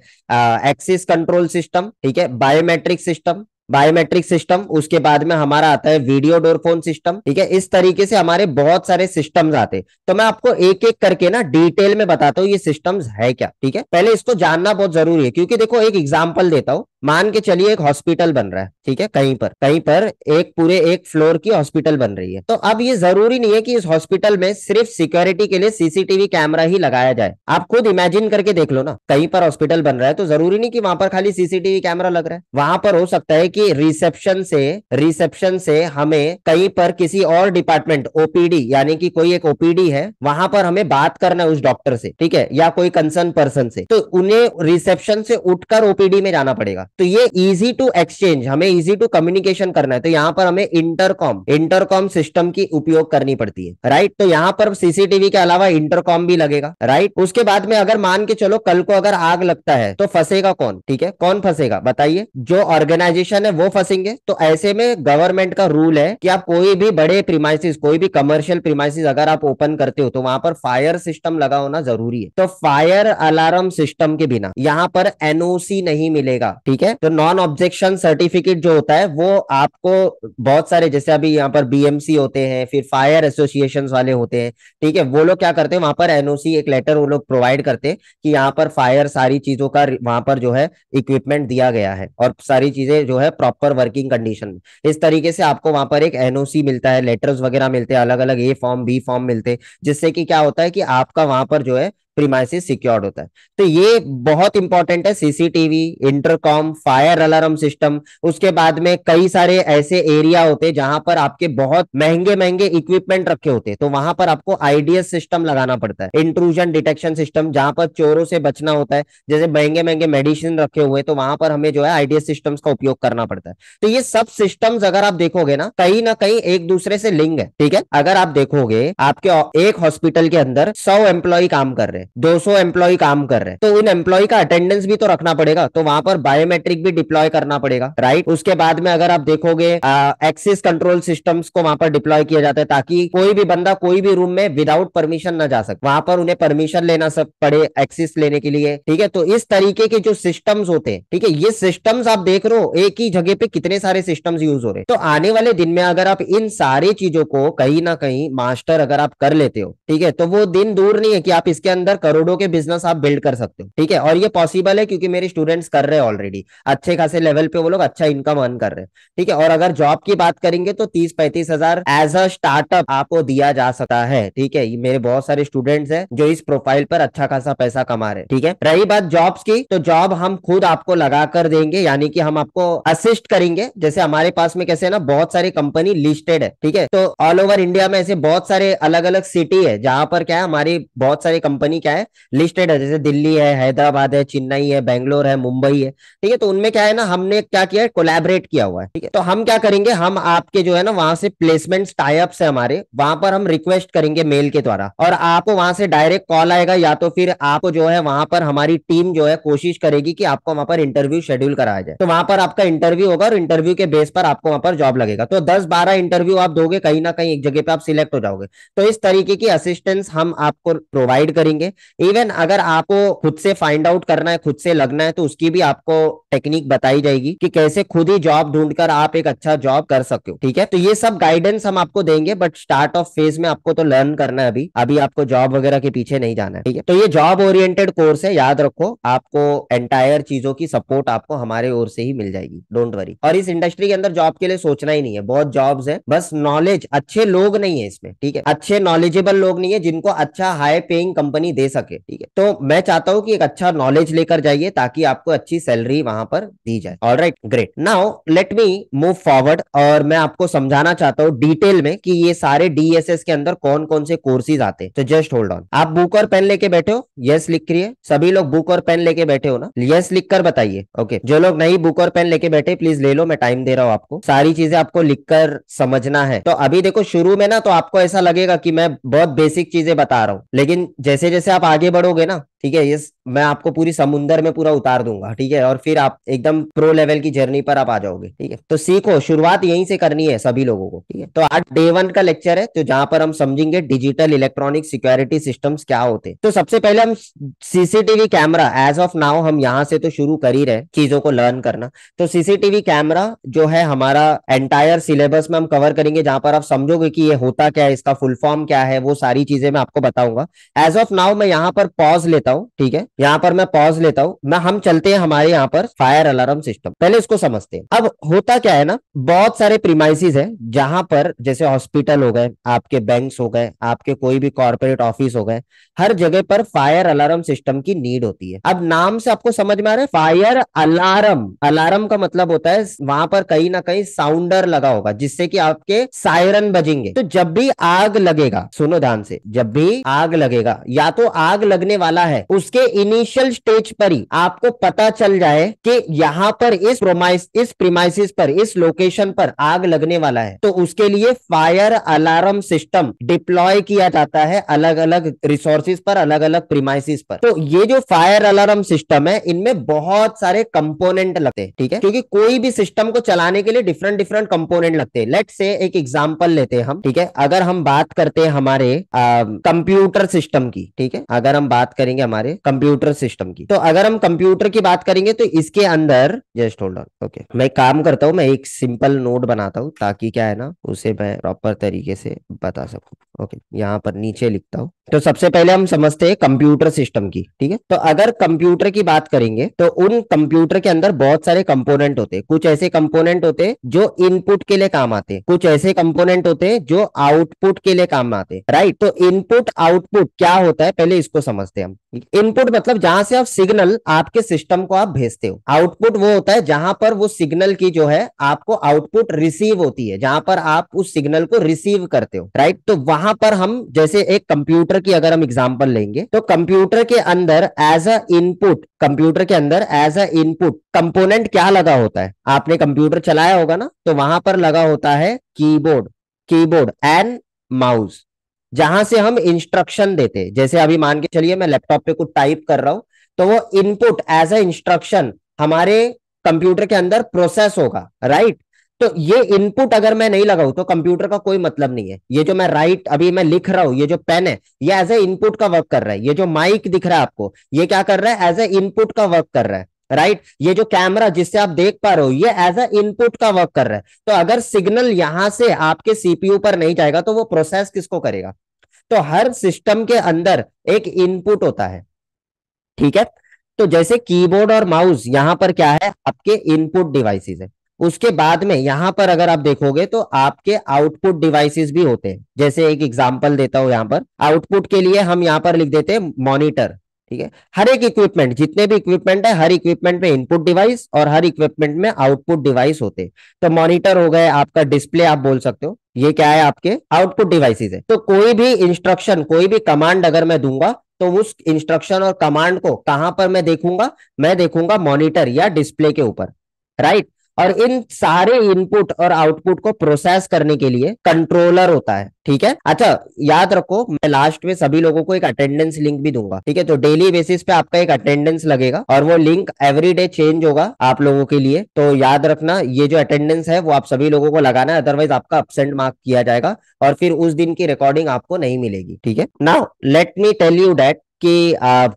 एक्सिस कंट्रोल सिस्टम ठीक है बायोमेट्रिक सिस्टम बायोमेट्रिक सिस्टम उसके बाद में हमारा आता है वीडियो डोर फोन सिस्टम ठीक है इस तरीके से हमारे बहुत सारे सिस्टम्स आते हैं तो मैं आपको एक एक करके ना डिटेल में बताता हूँ ये सिस्टम्स है क्या ठीक है पहले इसको जानना बहुत जरूरी है क्योंकि देखो एक एग्जाम्पल देता हूँ मान के चलिए एक हॉस्पिटल बन रहा है ठीक है कहीं पर कहीं पर एक पूरे एक फ्लोर की हॉस्पिटल बन रही है तो अब ये जरूरी नहीं है कि इस हॉस्पिटल में सिर्फ सिक्योरिटी के लिए सीसीटीवी कैमरा ही लगाया जाए आप खुद इमेजिन करके देख लो ना कहीं पर हॉस्पिटल बन रहा है तो जरूरी नहीं की वहां पर खाली सीसीटीवी कैमरा लग रहा है वहां पर हो सकता है की रिसेप्शन से रिसेप्शन से हमें कहीं पर किसी और डिपार्टमेंट ओपीडी यानी कि कोई एक ओपीडी है वहां पर हमें बात करना है उस डॉक्टर से ठीक है या कोई कंसर्न पर्सन से तो उन्हें रिसेप्शन से उठकर ओपीडी में जाना पड़ेगा तो ये इजी टू एक्सचेंज हमें इजी टू कम्युनिकेशन करना है तो यहाँ पर हमें इंटरकॉम इंटरकॉम सिस्टम की उपयोग करनी पड़ती है राइट तो यहाँ पर सीसीटीवी के अलावा इंटरकॉम भी लगेगा राइट उसके बाद में अगर मान के चलो कल को अगर आग लगता है तो फंसेगा कौन ठीक है कौन फंसेगा बताइए जो ऑर्गेनाइजेशन है वो फंसेंगे तो ऐसे में गवर्नमेंट का रूल है कि आप कोई भी बड़े प्रीमाइसिस कोई भी कमर्शियल प्रीमाइसिस अगर आप ओपन करते हो तो वहां पर फायर सिस्टम लगा होना जरूरी है तो फायर अलार्म सिस्टम के बिना यहाँ पर एनओसी नहीं मिलेगा ठीक ठीक है तो नॉन ऑब्जेक्शन सर्टिफिकेट जो होता है वो आपको बहुत सारे जैसे अभी यहाँ पर बीएमसी होते हैं फिर फायर एसोसिएशन वाले होते हैं ठीक है वो लोग क्या करते हैं वहां पर एनओसी एक लेटर वो लोग प्रोवाइड करते हैं कि यहाँ पर फायर सारी चीजों का वहां पर जो है इक्विपमेंट दिया गया है और सारी चीजें जो है प्रॉपर वर्किंग कंडीशन में इस तरीके से आपको वहां पर एक एनओसी मिलता है लेटर्स वगैरह मिलते हैं अलग अलग ए फॉर्म बी फॉर्म मिलते हैं जिससे कि क्या होता है कि आपका वहां पर जो है प्रीमाइसिस सिक्योर्ड होता है तो ये बहुत इंपॉर्टेंट है CCTV intercom fire alarm system उसके बाद में कई सारे ऐसे एरिया होते हैं जहां पर आपके बहुत महंगे महंगे इक्विपमेंट रखे होते हैं तो वहां पर आपको आईडीएस सिस्टम लगाना पड़ता है इंट्रूजन डिटेक्शन सिस्टम जहां पर चोरों से बचना होता है जैसे महंगे महंगे मेडिसिन रखे हुए तो वहां पर हमें जो है आईडीएस सिस्टम का उपयोग करना पड़ता है तो ये सब सिस्टम अगर आप देखोगे ना कहीं ना कहीं एक दूसरे से लिंक है ठीक है अगर आप देखोगे आपके एक हॉस्पिटल के अंदर सौ एम्प्लॉय काम कर रहे हैं हैं सौ एम्प्लॉय काम कर रहे हैं तो उन एम्प्लॉय का अटेंडेंस भी तो रखना पड़ेगा तो वहां पर बायोमेट्रिक भी डिप्लॉय करना पड़ेगा राइट उसके बाद में अगर आप देखोगे एक्सिस कंट्रोल सिस्टम को वहां पर डिप्लॉय किया जाता है ताकि कोई भी बंदा कोई भी रूम में विदाउट परमिशन ना जा सके वहां पर उन्हें परमिशन लेना सब पड़े एक्सिस लेने के लिए ठीक है तो इस तरीके के जो सिस्टम्स होते हैं ठीक है ये सिस्टम्स आप देख रहे हो एक ही जगह पे कितने सारे सिस्टम्स यूज हो रहे तो आने वाले दिन में अगर आप इन सारी चीजों को कहीं ना कहीं मास्टर अगर आप कर लेते हो ठीक है तो वो दिन दूर नहीं है कि आप इसके अंदर अंदर करोड़ों के बिजनेस आप बिल्ड कर सकते हो ठीक है और ये पॉसिबल है क्योंकि मेरे स्टूडेंट्स कर रहे हैं ऑलरेडी अच्छे खासे लेवल पे वो लोग अच्छा इनकम अर्न कर रहे हैं ठीक है और अगर जॉब की बात करेंगे तो तीस पैंतीस हजार एज अ स्टार्टअप आपको दिया जा सकता है ठीक है मेरे बहुत सारे स्टूडेंट्स है जो इस प्रोफाइल पर अच्छा खासा पैसा कमा रहे ठीक है रही बात जॉब्स की तो जॉब हम खुद आपको लगा कर देंगे यानी कि हम आपको असिस्ट करेंगे जैसे हमारे पास में कैसे ना बहुत सारी कंपनी लिस्टेड है ठीक है तो ऑल ओवर इंडिया में ऐसे बहुत सारे अलग अलग सिटी है जहां पर क्या है हमारी बहुत सारी कंपनी कंपनी क्या है लिस्टेड है जैसे दिल्ली है हैदराबाद है चेन्नई है बेंगलोर है मुंबई है ठीक है तो उनमें क्या है ना हमने क्या किया है कोलेबरेट किया हुआ है ठीक है तो हम क्या करेंगे हम आपके जो है ना वहां से प्लेसमेंट टाइप है हमारे वहां पर हम रिक्वेस्ट करेंगे मेल के द्वारा और आपको वहां से डायरेक्ट कॉल आएगा या तो फिर आपको जो है वहां पर हमारी टीम जो है कोशिश करेगी कि आपको वहां पर इंटरव्यू शेड्यूल कराया जाए तो वहां पर आपका इंटरव्यू होगा और इंटरव्यू के बेस पर आपको वहां पर जॉब लगेगा तो दस बारह इंटरव्यू आप दोगे कहीं ना कहीं एक जगह पे आप सिलेक्ट हो जाओगे तो इस तरीके की असिस्टेंस हम आपको प्रोवाइड करेंगे इवन अगर आपको खुद से फाइंड आउट करना है खुद से लगना है तो उसकी भी आपको टेक्निक बताई जाएगी कि कैसे खुद ही जॉब ढूंढ कर आप एक अच्छा जॉब कर सको ठीक है तो ये सब गाइडेंस हम आपको देंगे बट स्टार्ट ऑफ फेज में आपको तो लर्न करना है अभी अभी आपको जॉब वगैरह के पीछे नहीं जाना है ठीक है तो ये जॉब ओरिएंटेड कोर्स है याद रखो आपको एंटायर चीजों की सपोर्ट आपको हमारे ओर से ही मिल जाएगी डोंट वरी और इस इंडस्ट्री के अंदर जॉब के लिए सोचना ही नहीं है बहुत जॉब है बस नॉलेज अच्छे लोग नहीं है इसमें ठीक है अच्छे नॉलेजेबल लोग नहीं है जिनको अच्छा हाई पेइंग कंपनी दे दे सके ठीक है तो मैं चाहता हूँ कि एक अच्छा नॉलेज लेकर जाइए ताकि आपको अच्छी सैलरी वहां पर दी जाए all right great now let me move forward और मैं आपको समझाना चाहता हूँ डिटेल में कि ये सारे डीएसएस के अंदर कौन कौन से कोर्सेज आते हैं तो जस्ट होल्ड ऑन आप बुक और पेन लेके बैठे हो यस लिख रही है सभी लोग बुक और पेन लेके बैठे हो ना यस लिख कर बताइए ओके जो लोग नहीं बुक और पेन लेके बैठे प्लीज ले लो मैं टाइम दे रहा हूँ आपको सारी चीजें आपको लिख कर समझना है तो अभी देखो शुरू में ना तो आपको ऐसा लगेगा कि मैं बहुत बेसिक चीजें बता रहा हूँ लेकिन जैसे जैसे आप आगे बढ़ोगे ना ठीक है ये मैं आपको पूरी समुंदर में पूरा उतार दूंगा ठीक है और फिर आप एकदम प्रो लेवल की जर्नी पर आप आ जाओगे ठीक है तो सीखो शुरुआत यहीं से करनी है सभी लोगों को ठीक है तो आज डे वन का लेक्चर है तो जहां पर हम समझेंगे डिजिटल इलेक्ट्रॉनिक सिक्योरिटी सिस्टम क्या होते तो सबसे पहले हम CCTV camera as of now हम यहाँ से तो शुरू कर ही रहे चीजों को लर्न करना तो सीसीटीवी कैमरा जो है हमारा एंटायर सिलेबस में हम कवर करेंगे जहां पर आप समझोगे की ये होता क्या है इसका फुल फॉर्म क्या है वो सारी चीजें मैं आपको बताऊंगा एज ऑफ नाउ मैं यहाँ पर पॉज लेता लेता हूँ ठीक है यहाँ पर मैं पॉज लेता हूँ मैं हम चलते हैं हमारे यहाँ पर फायर अलार्म सिस्टम पहले इसको समझते हैं अब होता क्या है ना बहुत सारे प्रीमाइसिस है जहां पर जैसे हॉस्पिटल हो गए आपके बैंक हो गए आपके कोई भी कॉर्पोरेट ऑफिस हो गए हर जगह पर फायर अलार्म सिस्टम की नीड होती है अब नाम से आपको समझ में आ रहा है फायर अलार्म अलार्म का मतलब होता है वहां पर कहीं ना कहीं साउंडर लगा होगा जिससे कि आपके सायरन बजेंगे तो जब भी आग लगेगा सुनो ध्यान से जब भी आग लगेगा या तो आग लगने वाला है है उसके इनिशियल स्टेज पर ही आपको पता चल जाए कि यहाँ पर इस प्रोमाइस इस प्रिमाइसिस पर इस लोकेशन पर आग लगने वाला है तो उसके लिए फायर अलार्म सिस्टम डिप्लॉय किया जाता है अलग अलग रिसोर्सिस पर अलग अलग प्रिमाइसिस पर तो ये जो फायर अलार्म सिस्टम है इनमें बहुत सारे कंपोनेंट लगते हैं ठीक है क्योंकि कोई भी सिस्टम को चलाने के लिए डिफरेंट डिफरेंट कंपोनेंट लगते हैं लेट से एक एग्जाम्पल लेते हैं हम ठीक है अगर हम बात करते हैं हमारे कंप्यूटर सिस्टम की ठीक है अगर हम बात करेंगे हमारे कंप्यूटर सिस्टम की तो अगर हम कंप्यूटर की बात करेंगे तो इसके अंदर जस्ट होल्ड ऑन ओके मैं काम करता हूँ मैं एक सिंपल नोट बनाता हूँ ताकि क्या है ना उसे मैं प्रॉपर तरीके से बता सकू ओके यहाँ पर नीचे लिखता हूँ तो सबसे पहले हम समझते हैं कंप्यूटर सिस्टम की ठीक है तो अगर कंप्यूटर की बात करेंगे तो उन कंप्यूटर के अंदर बहुत सारे कंपोनेंट होते हैं कुछ ऐसे कंपोनेंट होते हैं जो इनपुट के लिए काम आते हैं कुछ ऐसे कंपोनेंट होते हैं जो आउटपुट के लिए काम आते हैं राइट तो इनपुट आउटपुट क्या होता है पहले इसको समझते हैं हम इनपुट मतलब जहां से आप सिग्नल आपके सिस्टम को आप भेजते हो आउटपुट वो होता है जहां पर वो सिग्नल की जो है आपको आउटपुट रिसीव होती है जहां पर आप उस सिग्नल को रिसीव करते हो राइट तो वहां यहां पर हम जैसे एक कंप्यूटर की अगर हम एग्जाम्पल लेंगे तो कंप्यूटर के अंदर एज अ इनपुट कंप्यूटर के अंदर एज अ इनपुट कंपोनेंट क्या लगा होता है आपने कंप्यूटर चलाया होगा ना तो वहां पर लगा होता है कीबोर्ड कीबोर्ड एंड माउस जहां से हम इंस्ट्रक्शन देते जैसे अभी मान के चलिए मैं लैपटॉप पे कुछ टाइप कर रहा हूं तो वो इनपुट एज अ इंस्ट्रक्शन हमारे कंप्यूटर के अंदर प्रोसेस होगा राइट तो ये इनपुट अगर मैं नहीं लगाऊ तो कंप्यूटर का कोई मतलब नहीं है ये जो मैं राइट अभी मैं लिख रहा हूं ये जो पेन है ये एज ए इनपुट का वर्क कर रहा है ये जो माइक दिख रहा है आपको ये क्या कर रहा है एज ए इनपुट का वर्क कर रहा है राइट right? ये जो कैमरा जिससे आप देख पा रहे हो ये एज अ इनपुट का वर्क कर रहा है तो अगर सिग्नल यहां से आपके सीपीयू पर नहीं जाएगा तो वो प्रोसेस किसको करेगा तो हर सिस्टम के अंदर एक इनपुट होता है ठीक है तो जैसे कीबोर्ड और माउस यहां पर क्या है आपके इनपुट डिवाइसेस है उसके बाद में यहां पर अगर आप देखोगे तो आपके आउटपुट डिवाइसेस भी होते हैं जैसे एक एग्जांपल देता हूं यहाँ पर आउटपुट के लिए हम यहाँ पर लिख देते हैं मॉनिटर ठीक है हर एक इक्विपमेंट जितने भी इक्विपमेंट है हर इक्विपमेंट में इनपुट डिवाइस और हर इक्विपमेंट में आउटपुट डिवाइस होते तो मॉनिटर हो गए आपका डिस्प्ले आप बोल सकते हो ये क्या है आपके आउटपुट डिवाइसेस है तो कोई भी इंस्ट्रक्शन कोई भी कमांड अगर मैं दूंगा तो उस इंस्ट्रक्शन और कमांड को कहां पर मैं देखूंगा मैं देखूंगा मॉनिटर या डिस्प्ले के ऊपर राइट और इन सारे इनपुट और आउटपुट को प्रोसेस करने के लिए कंट्रोलर होता है ठीक है अच्छा याद रखो मैं लास्ट में सभी लोगों को एक अटेंडेंस लिंक भी दूंगा ठीक है तो डेली बेसिस पे आपका एक अटेंडेंस लगेगा और वो लिंक एवरी डे चेंज होगा आप लोगों के लिए तो याद रखना ये जो अटेंडेंस है वो आप सभी लोगों को लगाना है अदरवाइज आपका अपसेंट मार्क किया जाएगा और फिर उस दिन की रिकॉर्डिंग आपको नहीं मिलेगी ठीक है now let me tell you that कि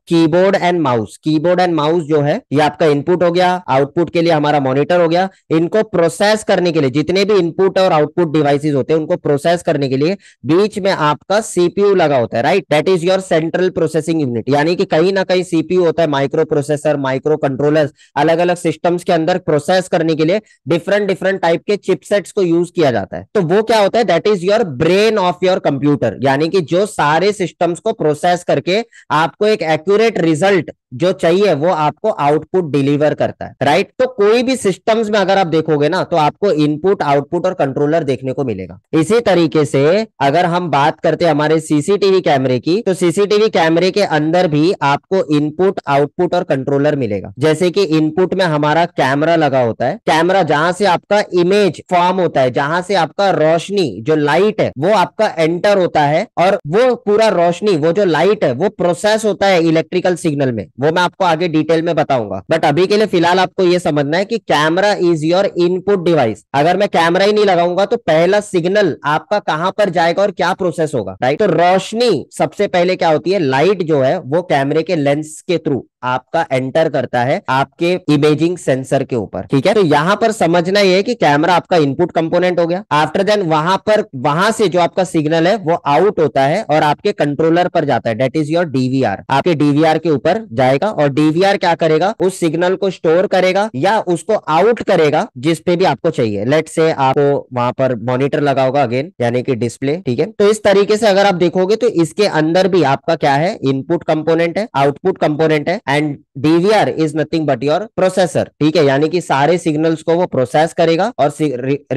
keyboard and mouse keyboard and mouse जो है ये आपका इनपुट हो गया आउटपुट के लिए हमारा मॉनिटर हो गया इनको प्रोसेस करने के लिए जितने भी इनपुट और आउटपुट डिवाइसेस होते हैं उनको प्रोसेस करने के लिए बीच में आपका सीपीयू लगा होता है right that is your central processing unit यानी कि कहीं ना कहीं सीपीयू होता है माइक्रो प्रोसेसर माइक्रो कंट्रोलर अलग अलग सिस्टम्स के अंदर प्रोसेस करने के लिए डिफरेंट डिफरेंट टाइप के चिपसेट्स को यूज किया जाता है तो वो क्या होता है that is your brain of your computer यानी कि जो सारे सिस्टम्स को प्रोसेस करके आपको एक एक्यूरेट रिजल्ट जो चाहिए वो आपको आउटपुट डिलीवर करता है राइट तो कोई भी सिस्टम्स में अगर आप देखोगे ना तो आपको इनपुट आउटपुट और कंट्रोलर देखने को मिलेगा इसी तरीके से अगर हम बात करते हैं हमारे सीसीटीवी कैमरे की तो सीसीटीवी कैमरे के अंदर भी आपको इनपुट आउटपुट और कंट्रोलर मिलेगा जैसे कि इनपुट में हमारा कैमरा लगा होता है कैमरा जहां से आपका इमेज फॉर्म होता है जहां से आपका रोशनी जो लाइट है वो आपका एंटर होता है और वो पूरा रोशनी वो जो लाइट है वो प्रोसेस प्रोसेस होता है इलेक्ट्रिकल सिग्नल में वो मैं आपको आगे डिटेल में बताऊंगा बट अभी के लिए फिलहाल आपको ये समझना है कि camera is your input device अगर मैं कैमरा ही नहीं लगाऊंगा तो पहला सिग्नल आपका कहां पर जाएगा और क्या प्रोसेस होगा राइट तो रोशनी सबसे पहले क्या होती है लाइट जो है वो कैमरे के लेंस के थ्रू आपका एंटर करता है आपके इमेजिंग सेंसर के ऊपर ठीक है तो यहाँ पर समझना यह है कि कैमरा आपका इनपुट कंपोनेंट हो गया आफ्टर देन वहां पर वहां से जो आपका सिग्नल है वो आउट होता है और आपके कंट्रोलर पर जाता है डेट इज योर डीवीआर आपके डीवीआर के ऊपर जाएगा और डीवीआर क्या करेगा उस सिग्नल को स्टोर करेगा या उसको आउट करेगा जिसपे भी आपको चाहिए लेट से आपको वहां पर मॉनिटर लगा होगा अगेन यानी कि डिस्प्ले ठीक है तो इस तरीके से अगर आप देखोगे तो इसके अंदर भी आपका क्या है इनपुट कंपोनेंट है आउटपुट कंपोनेंट है and DVR is nothing but your processor ठीक है यानी कि सारे सिग्नल्स को वो प्रोसेस करेगा और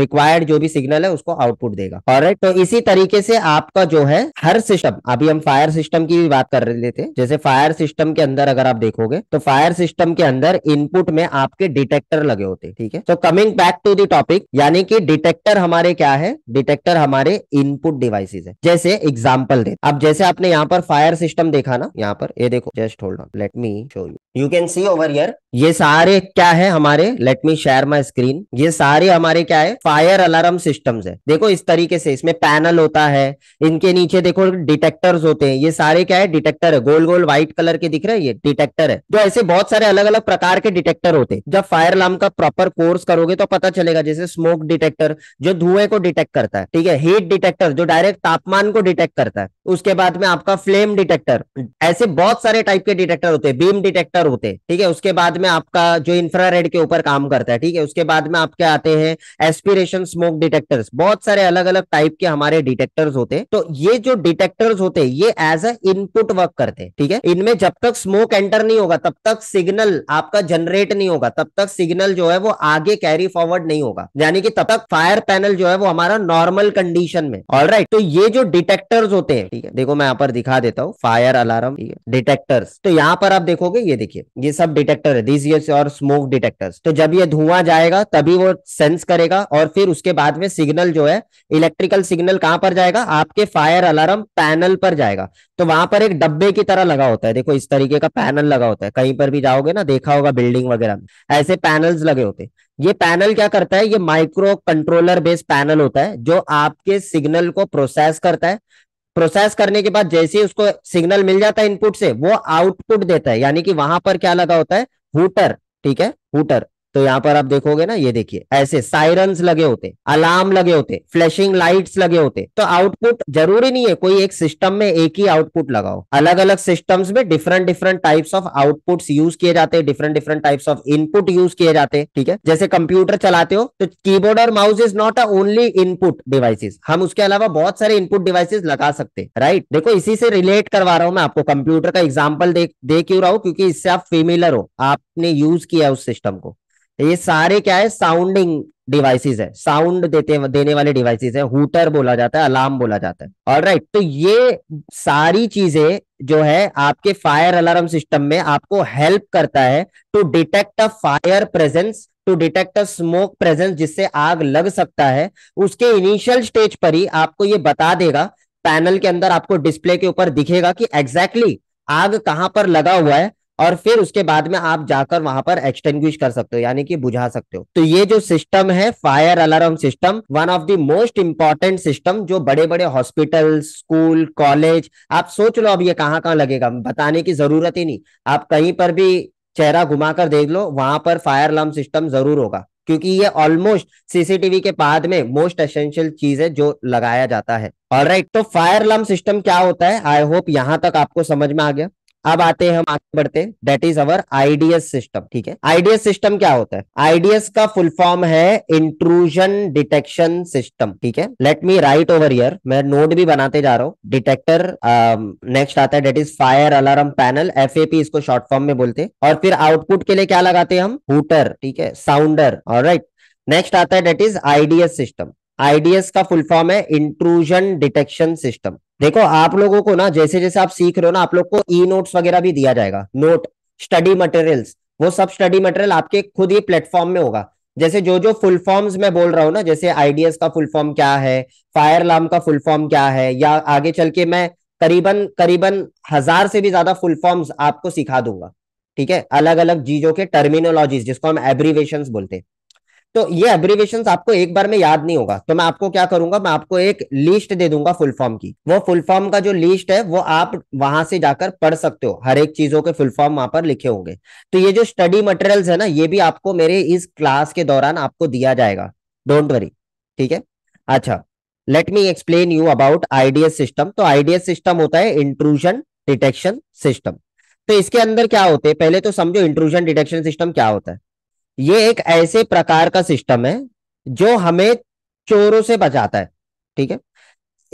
रिक्वायर्ड जो भी सिग्नल है उसको आउटपुट देगा और तो इसी तरीके से आपका जो है हर सिस्टम अभी हम फायर सिस्टम की भी बात कर रहे थे जैसे फायर सिस्टम के अंदर अगर आप देखोगे तो फायर सिस्टम के अंदर इनपुट में आपके डिटेक्टर लगे होते ठीक है तो coming back to the topic यानी कि डिटेक्टर हमारे क्या है डिटेक्टर हमारे इनपुट डिवाइसेज है जैसे एग्जाम्पल दे अब जैसे आपने यहाँ पर फायर सिस्टम देखा ना यहाँ पर ये देखो just hold on let me kill you. You can see over here ये सारे क्या है हमारे let me share my screen ये सारे हमारे क्या है फायर अलार्म सिस्टम है देखो इस तरीके से इसमें पैनल होता है इनके नीचे देखो डिटेक्टर्स होते हैं ये सारे क्या है डिटेक्टर है गोल गोल व्हाइट कलर के दिख रहे हैं ये डिटेक्टर है जो तो ऐसे बहुत सारे अलग अलग प्रकार के डिटेक्टर होते हैं जब फायर अलार्म का प्रॉपर कोर्स करोगे तो पता चलेगा जैसे स्मोक डिटेक्टर जो धुएं को डिटेक्ट करता है ठीक है हीट डिटेक्टर जो डायरेक्ट तापमान को डिटेक्ट करता है उसके बाद में आपका फ्लेम डिटेक्टर ऐसे बहुत सारे टाइप के डिटेक्टर होते हैं बीम डिटेक्टर होते हैं ठीक है उसके बाद में आपका जो इंफ्रारेड के ऊपर काम करता है ठीक है उसके बाद में आपके आते हैं एस्पिरेशन स्मोक डिटेक्टर्स बहुत सारे अलग अलग टाइप के हमारे डिटेक्टर्स होते हैं तो ये जो डिटेक्टर्स होते हैं ये एज अ इनपुट वर्क करते हैं ठीक है इनमें जब तक स्मोक एंटर नहीं होगा तब तक सिग्नल आपका जनरेट नहीं होगा तब तक सिग्नल जो है वो आगे कैरी फॉरवर्ड नहीं होगा यानी कि तब तक फायर पैनल जो है वो हमारा नॉर्मल कंडीशन में ऑल right, तो ये जो डिटेक्टर्स होते हैं ठीक है देखो मैं यहाँ पर दिखा देता हूँ फायर अलार्म डिटेक्टर्स तो यहाँ पर आप देखोगे ये देखिए देखिए ये सब डिटेक्टर है डीजीएस और स्मोक डिटेक्टर्स तो जब ये धुआं जाएगा तभी वो सेंस करेगा और फिर उसके बाद में सिग्नल जो है इलेक्ट्रिकल सिग्नल कहां पर जाएगा आपके फायर अलार्म पैनल पर जाएगा तो वहां पर एक डब्बे की तरह लगा होता है देखो इस तरीके का पैनल लगा होता है कहीं पर भी जाओगे ना देखा होगा बिल्डिंग वगैरह में ऐसे पैनल लगे होते हैं ये पैनल क्या करता है ये माइक्रो कंट्रोलर बेस्ड पैनल होता है जो आपके सिग्नल को प्रोसेस करता है प्रोसेस करने के बाद जैसे ही उसको सिग्नल मिल जाता है इनपुट से वो आउटपुट देता है यानी कि वहां पर क्या लगा होता है हुटर ठीक है हुटर तो यहाँ पर आप देखोगे ना ये देखिए ऐसे साइरन्स लगे होते अलार्म लगे होते फ्लैशिंग लाइट्स लगे होते तो आउटपुट जरूरी नहीं है कोई एक सिस्टम में एक ही आउटपुट लगाओ अलग अलग सिस्टम्स में different different types of output use किए जाते हैं different different types of input use किए जाते हैं ठीक है जैसे कंप्यूटर चलाते हो तो कीबोर्ड और mouse is not a only input devices हम उसके अलावा बहुत सारे इनपुट डिवाइसेस लगा सकते हैं राइट देखो इसी से रिलेट करवा रहा हूँ मैं आपको कंप्यूटर का एग्जाम्पल दे, दे क्यों रहा हूँ क्योंकि इससे आप फेमिलर हो आपने यूज किया उस सिस्टम को ये सारे क्या है साउंडिंग डिवाइसेस है साउंड देते देने वाले डिवाइसेस है हुटर बोला जाता है अलार्म बोला जाता है और राइट right, तो ये सारी चीजें जो है आपके फायर अलार्म सिस्टम में आपको हेल्प करता है to detect a fire presence to detect a smoke presence जिससे आग लग सकता है उसके इनिशियल स्टेज पर ही आपको ये बता देगा पैनल के अंदर आपको डिस्प्ले के ऊपर दिखेगा कि एग्जैक्टली exactly आग कहां पर लगा हुआ है और फिर उसके बाद में आप जाकर वहां पर एक्सटेंग्विश कर सकते हो यानी कि बुझा सकते हो तो ये जो सिस्टम है fire alarm system one of the most important system जो बड़े बड़े हॉस्पिटल स्कूल कॉलेज आप सोच लो अब ये कहाँ कहाँ लगेगा बताने की जरूरत ही नहीं आप कहीं पर भी चेहरा घुमाकर देख लो वहां पर फायर अलार्म सिस्टम जरूर होगा क्योंकि ये ऑलमोस्ट सीसीटीवी के बाद में मोस्ट एसेंशियल चीज है जो लगाया जाता है ऑलराइट right, तो फायर अलार्म सिस्टम क्या होता है आई होप यहां तक आपको समझ में आ गया अब आते हैं हम आगे बढ़ते that is our IDS system ठीक है आईडीएस सिस्टम क्या होता है आईडीएस का फुल फॉर्म है इंट्रूजन डिटेक्शन सिस्टम ठीक है let me write over here मैं नोट भी बनाते जा रहा हूँ डिटेक्टर नेक्स्ट um, आता है that is fire alarm panel F इसको शॉर्ट फॉर्म में बोलते हैं और फिर आउटपुट के लिए क्या लगाते हैं हम हुटर ठीक है साउंडर और राइट नेक्स्ट आता है that is IDS system IDS का फुल फॉर्म है इंट्रूजन डिटेक्शन सिस्टम देखो आप लोगों को ना जैसे जैसे आप सीख रहे हो ना आप लोग को ई नोट्स वगैरह भी दिया जाएगा नोट स्टडी मटेरियल्स वो सब स्टडी मटेरियल आपके खुद ही प्लेटफॉर्म में होगा जैसे जो जो फुल फॉर्म्स मैं बोल रहा हूँ ना जैसे आईडीएस का फुल फॉर्म क्या है फायर लाम का फुल फॉर्म क्या है या आगे चल के मैं करीबन करीबन हजार से भी ज्यादा फुल फॉर्म्स आपको सिखा दूंगा ठीक है अलग अलग चीजों के टर्मिनोलॉजीज जिसको हम एब्रीवेशन बोलते हैं तो ये एब्रीवेशन आपको एक बार में याद नहीं होगा तो मैं आपको क्या करूंगा मैं आपको एक लिस्ट दे दूंगा फुल फॉर्म की वो फुल फॉर्म का जो लिस्ट है वो आप वहां से जाकर पढ़ सकते हो हर एक चीजों के फुल फॉर्म वहां पर लिखे होंगे तो ये जो स्टडी मटेरियल्स है ना ये भी आपको मेरे इस क्लास के दौरान आपको दिया जाएगा डोंट वरी ठीक है अच्छा let me explain you about IDS system तो आईडीएस सिस्टम होता है इंट्रूजन डिटेक्शन सिस्टम तो इसके अंदर क्या होते हैं पहले तो समझो इंट्रूजन डिटेक्शन सिस्टम क्या होता है ये एक ऐसे प्रकार का सिस्टम है जो हमें चोरों से बचाता है ठीक है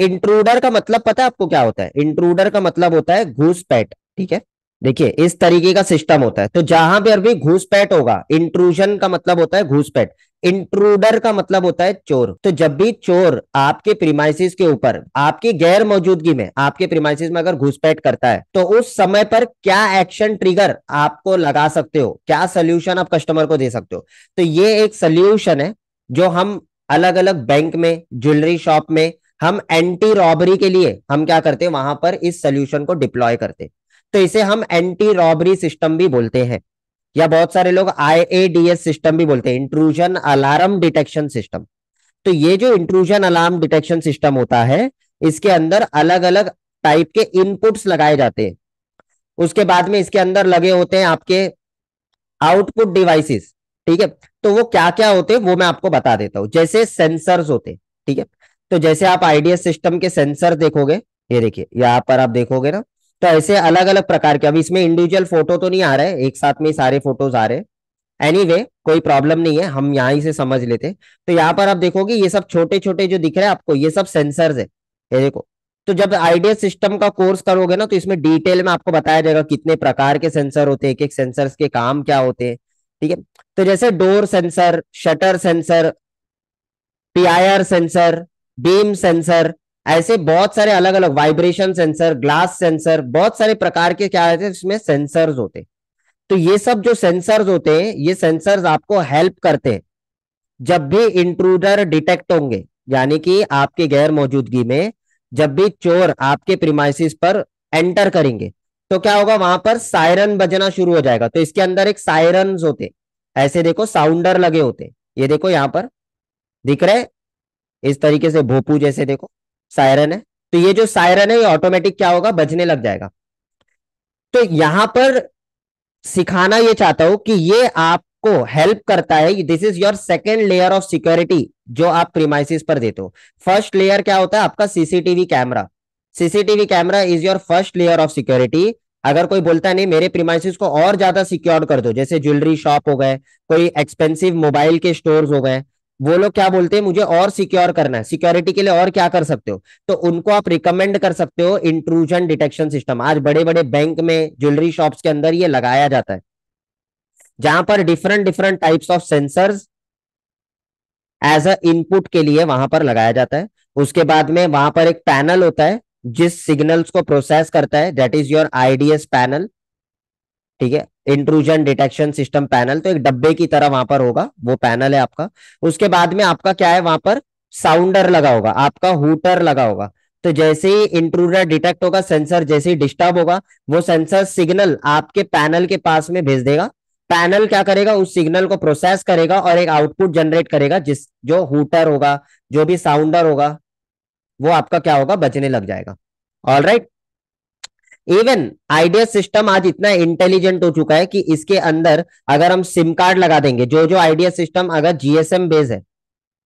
इंट्रूडर का मतलब पता है आपको क्या होता है इंट्रूडर का मतलब होता है घूसपैठ ठीक है देखिए इस तरीके का सिस्टम होता है तो जहां पर भी घूसपैठ होगा इंट्रूजन का मतलब होता है घूसपैठ इंट्रूडर का मतलब होता है चोर तो जब भी चोर आपके प्रीमाइसिस के ऊपर आपकी गैर मौजूदगी में आपके प्रीमाइसिस में अगर घुसपैठ करता है तो उस समय पर क्या एक्शन ट्रिगर आपको लगा सकते हो क्या सोल्यूशन आप कस्टमर को दे सकते हो तो ये एक सोल्यूशन है जो हम अलग अलग बैंक में ज्वेलरी शॉप में हम एंटी रॉबरी के लिए हम क्या करते हैं वहां पर इस सोल्यूशन को डिप्लॉय करते हैं तो इसे हम एंटी रॉबरी सिस्टम भी बोलते हैं या बहुत सारे लोग आईएडीएस सिस्टम भी बोलते हैं इंट्रूजन अलार्म डिटेक्शन सिस्टम तो ये जो इंट्रूजन अलार्म डिटेक्शन सिस्टम होता है इसके अंदर अलग अलग टाइप के इनपुट्स लगाए जाते हैं उसके बाद में इसके अंदर लगे होते हैं आपके आउटपुट डिवाइसेस ठीक है तो वो क्या क्या होते हैं वो मैं आपको बता देता हूँ जैसे सेंसर्स होते ठीक है तो जैसे आप आईडीएस सिस्टम के सेंसर देखोगे ये देखिए यहाँ पर आप देखोगे ना तो ऐसे अलग अलग प्रकार के अब इसमें इंडिविजुअल फोटो तो नहीं आ रहा है एक साथ में सारे फोटोज आ रहे हैं एनीवे anyway, कोई प्रॉब्लम नहीं है हम यहाँ से समझ लेते तो यहाँ पर आप देखोगे ये सब छोटे छोटे जो दिख रहे हैं आपको ये सब सेंसर्स है ये देखो तो जब आइडिया सिस्टम का कोर्स करोगे ना तो इसमें डिटेल में आपको बताया जाएगा कितने प्रकार के सेंसर होते हैं एक एक सेंसर के काम क्या होते हैं ठीक है तो जैसे door sensor shutter sensor PIR sensor beam sensor ऐसे बहुत सारे अलग अलग वाइब्रेशन सेंसर ग्लास सेंसर बहुत सारे प्रकार के क्या होते हैं इसमें सेंसर्स होते तो ये सब जो सेंसर्स होते हैं ये सेंसर्स आपको हेल्प करते हैं जब भी इंट्रूडर डिटेक्ट होंगे यानी कि आपके गैर मौजूदगी में जब भी चोर आपके प्रिमाइसिस पर एंटर करेंगे तो क्या होगा वहां पर सायरन बजना शुरू हो जाएगा तो इसके अंदर एक सायरन होते ऐसे देखो साउंडर लगे होते ये देखो यहाँ पर दिख रहे इस तरीके से भोपू जैसे देखो सायरन है तो ये जो सायरन है ये ऑटोमेटिक क्या होगा बजने लग जाएगा तो यहां पर सिखाना ये चाहता हूं कि ये आपको हेल्प करता है this is your second layer of security जो आप प्रीमाइसिस पर देते हो फर्स्ट लेयर क्या होता है आपका CCTV camera CCTV camera is your first layer of security अगर कोई बोलता है नहीं मेरे प्रीमाइसिस को और ज्यादा सिक्योर कर दो जैसे ज्वेलरी शॉप हो गए कोई एक्सपेंसिव मोबाइल के स्टोर्स हो गए वो लोग क्या बोलते हैं मुझे और सिक्योर करना है सिक्योरिटी के लिए और क्या कर सकते हो तो उनको आप रिकमेंड कर सकते हो इंट्रूजन डिटेक्शन सिस्टम आज बड़े बड़े बैंक में ज्वेलरी शॉप्स के अंदर ये लगाया जाता है जहां पर different different types of sensors as a input के लिए वहां पर लगाया जाता है उसके बाद में वहां पर एक पैनल होता है जिस सिग्नल्स को प्रोसेस करता है that is your IDS panel ठीक है इंट्रूजन डिटेक्शन सिस्टम पैनल तो एक डब्बे की तरह वहां पर होगा वो पैनल है आपका उसके बाद में आपका क्या है वहां पर साउंडर लगा होगा आपका हुटर लगा होगा तो जैसे ही इंट्रूडर डिटेक्ट होगा सेंसर जैसे ही डिस्टर्ब होगा वो सेंसर सिग्नल आपके पैनल के पास में भेज देगा पैनल क्या करेगा उस सिग्नल को प्रोसेस करेगा और एक आउटपुट जनरेट करेगा जिस जो हुटर होगा जो भी साउंडर होगा वो आपका क्या होगा बचने लग जाएगा all right even IDS system आज इतना इंटेलिजेंट हो चुका है कि इसके अंदर अगर हम सिम कार्ड लगा देंगे जो जो आइडिया सिस्टम अगर जीएसएम बेस है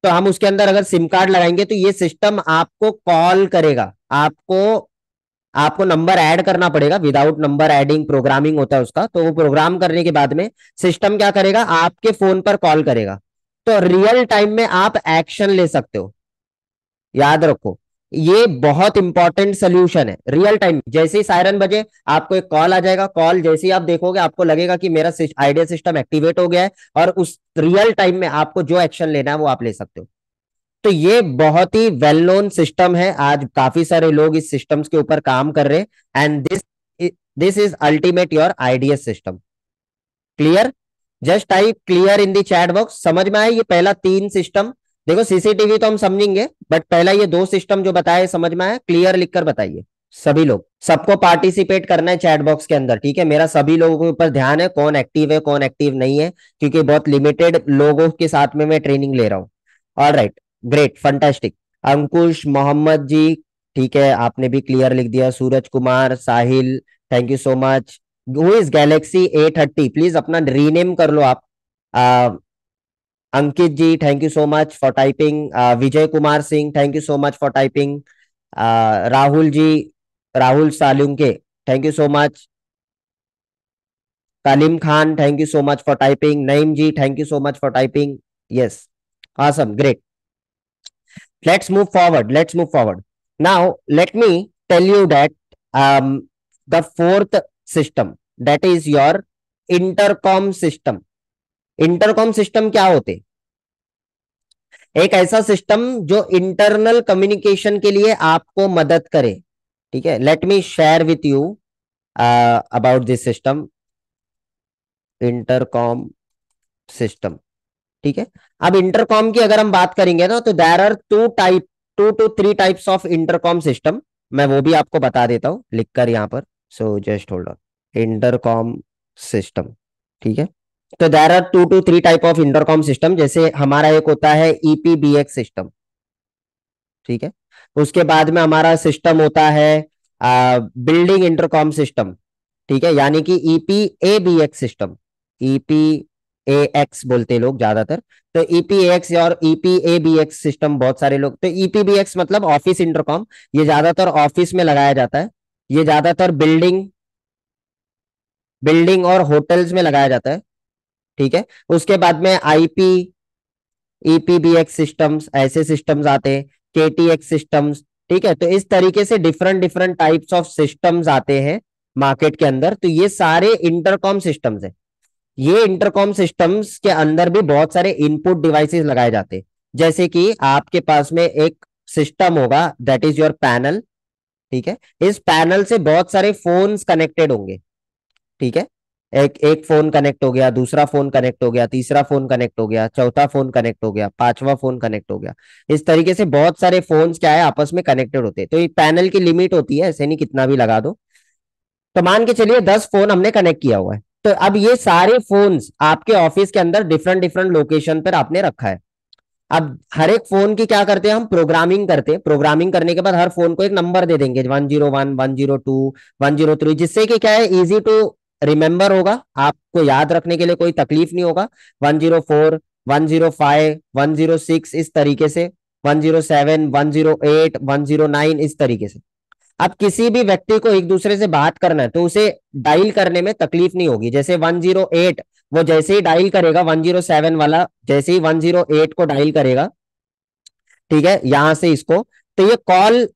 तो हम उसके अंदर अगर सिम कार्ड लगाएंगे तो ये सिस्टम आपको कॉल करेगा आपको आपको नंबर ऐड करना पड़ेगा विदाउट नंबर एडिंग प्रोग्रामिंग होता है उसका तो वो प्रोग्राम करने के बाद में सिस्टम क्या करेगा आपके फोन पर कॉल करेगा तो रियल टाइम में आप एक्शन ले सकते हो याद रखो ये बहुत इंपॉर्टेंट सोल्यूशन है रियल टाइम जैसे ही सायरन बजे आपको एक कॉल आ जाएगा कॉल जैसे ही आप देखोगे आपको लगेगा कि मेरा आइडिया सिस्टम एक्टिवेट हो गया है और उस रियल टाइम में आपको जो एक्शन लेना है वो आप ले सकते हो तो ये बहुत ही वेल नोन सिस्टम है आज काफी सारे लोग इस सिस्टम के ऊपर काम कर रहे हैं and this this is ultimate your IDS system clear just type clear in the chat box समझ में आए ये पहला तीन सिस्टम देखो सीसीटीवी तो हम समझेंगे बट पहला ये दो सिस्टम जो बताए समझ में आया क्लियर लिखकर बताइए सभी लोग सबको पार्टिसिपेट करना है चैट बॉक्स के अंदर ठीक है मेरा सभी लोगों के ऊपर ध्यान है कौन एक्टिव है कौन एक्टिव नहीं है क्योंकि बहुत लिमिटेड लोगों के साथ में मैं ट्रेनिंग ले रहा हूँ all right great fantastic Ankush Mohammad ji ठीक है आपने भी क्लियर लिख दिया Suraj Kumar Sahil thank you so much who is Galaxy A thirty please अपना रीनेम कर लो आप Ankit ji thank you so much for typing Vijay Kumar Singh thank you so much for typing Rahul ji Rahul Salunke thank you so much Kalim Khan thank you so much for typing Naeem ji thank you so much for typing yes awesome great let's move forward let's move forward now let me tell you that the fourth system that is your intercom system intercom system क्या होते एक ऐसा system जो internal communication के लिए आपको मदद करे ठीक है let me share with you about this system intercom system ठीक है अब इंटरकॉम की अगर हम बात करेंगे ना तो there are two type two two three types of intercom system मैं वो भी आपको बता देता हूं लिखकर यहां पर so just hold on intercom system ठीक है तो there are two two three type of intercom system जैसे हमारा एक होता है ईपीबीएक्स e सिस्टम ठीक है उसके बाद में हमारा सिस्टम होता है आ, बिल्डिंग इंटरकॉम सिस्टम ठीक है यानी कि EP A B X system EP A X बोलते लोग ज्यादातर तो ईपी e एक्स और EP A B X system बहुत सारे लोग तो ईपी बी एक्स मतलब ऑफिस इंटरकॉम ये ज्यादातर ऑफिस में लगाया जाता है ये ज्यादातर बिल्डिंग बिल्डिंग और होटल्स में लगाया जाता है ठीक है उसके बाद में आईपी ईपीबीएक्स सिस्टम्स ऐसे सिस्टम्स आते हैं केटीएक्स सिस्टम्स ठीक है तो इस तरीके से different different types of systems आते हैं मार्केट के अंदर तो ये सारे इंटरकॉम सिस्टम्स है ये इंटरकॉम सिस्टम्स के अंदर भी बहुत सारे इनपुट डिवाइसेस लगाए जाते हैं जैसे कि आपके पास में एक सिस्टम होगा दैट इज योर पैनल ठीक है इस पैनल से बहुत सारे फोन्स कनेक्टेड होंगे ठीक है एक एक फोन कनेक्ट हो गया दूसरा फोन कनेक्ट हो गया तीसरा फोन कनेक्ट हो गया चौथा फोन कनेक्ट हो गया पांचवा फोन कनेक्ट हो गया इस तरीके से बहुत सारे फोन क्या है आपस में कनेक्टेड होते हैं तो ये पैनल की लिमिट होती है ऐसे नहीं कितना भी लगा दो तो मान के चलिए दस फोन हमने कनेक्ट किया हुआ है तो अब ये सारे फोन आपके ऑफिस के अंदर डिफरेंट डिफरेंट लोकेशन पर आपने रखा है अब हर एक फोन की क्या करते हैं हम प्रोग्रामिंग करते हैं प्रोग्रामिंग करने के बाद हर फोन को एक नंबर दे देंगे one zero one one zero two one zero three जिससे कि क्या है इजी टू रिमेंबर होगा आपको याद रखने के लिए कोई तकलीफ नहीं होगा 104, 105, 106 इस तरीके से 107, 108, 109 इस तरीके से अब किसी भी व्यक्ति को एक दूसरे से बात करना है तो उसे डायल करने में तकलीफ नहीं होगी जैसे 108 वो जैसे ही डायल करेगा 107 वाला जैसे ही 108 को डायल करेगा ठीक है यहां से इसको तो ये call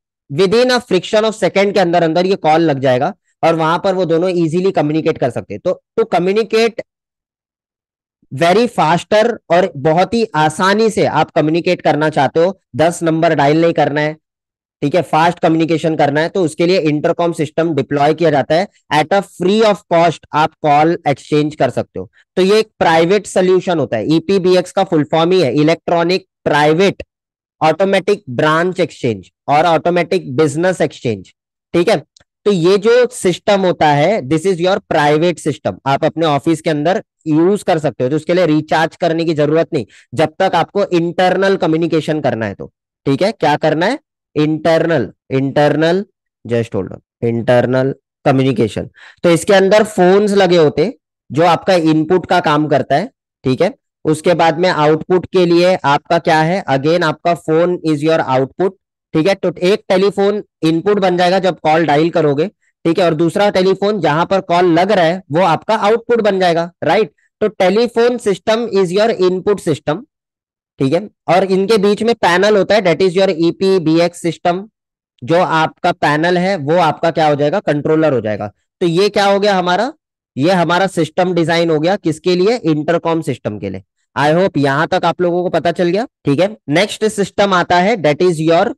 within a fraction of second के अंदर अंदर ये कॉल लग जाएगा और वहां पर वो दोनों इजीली कम्युनिकेट कर सकते तो टू कम्युनिकेट वेरी फास्टर और बहुत ही आसानी से आप कम्युनिकेट करना चाहते हो दस नंबर डायल नहीं करना है ठीक है फास्ट कम्युनिकेशन करना है तो उसके लिए इंटरकॉम सिस्टम डिप्लॉय किया जाता है at a free of cost आप कॉल एक्सचेंज कर सकते हो तो ये एक प्राइवेट सोल्यूशन होता है ईपीबीएक्स e का फुल फॉर्म ही है electronic private automatic branch exchange और ऑटोमेटिक बिजनेस एक्सचेंज ठीक है तो ये जो सिस्टम होता है this is your private system आप अपने ऑफिस के अंदर यूज कर सकते हो तो उसके लिए रिचार्ज करने की जरूरत नहीं जब तक आपको इंटरनल कम्युनिकेशन करना है तो ठीक है क्या करना है internal internal just hold on internal communication तो इसके अंदर फोन्स लगे होते जो आपका इनपुट का काम करता है ठीक है उसके बाद में आउटपुट के लिए आपका क्या है अगेन आपका फोन इज योर आउटपुट ठीक है तो एक टेलीफोन इनपुट बन जाएगा जब कॉल डायल करोगे ठीक है और दूसरा टेलीफोन जहां पर कॉल लग रहा है वो आपका आउटपुट बन जाएगा राइट तो telephone system is your input system ठीक है और इनके बीच में पैनल होता है that is your EP B X system जो आपका पैनल है वो आपका क्या हो जाएगा कंट्रोलर हो जाएगा तो ये क्या हो गया हमारा ये हमारा सिस्टम डिजाइन हो गया किसके लिए इंटरकॉम सिस्टम के लिए आई होप यहां तक आप लोगों को पता चल गया ठीक है नेक्स्ट सिस्टम आता है that is your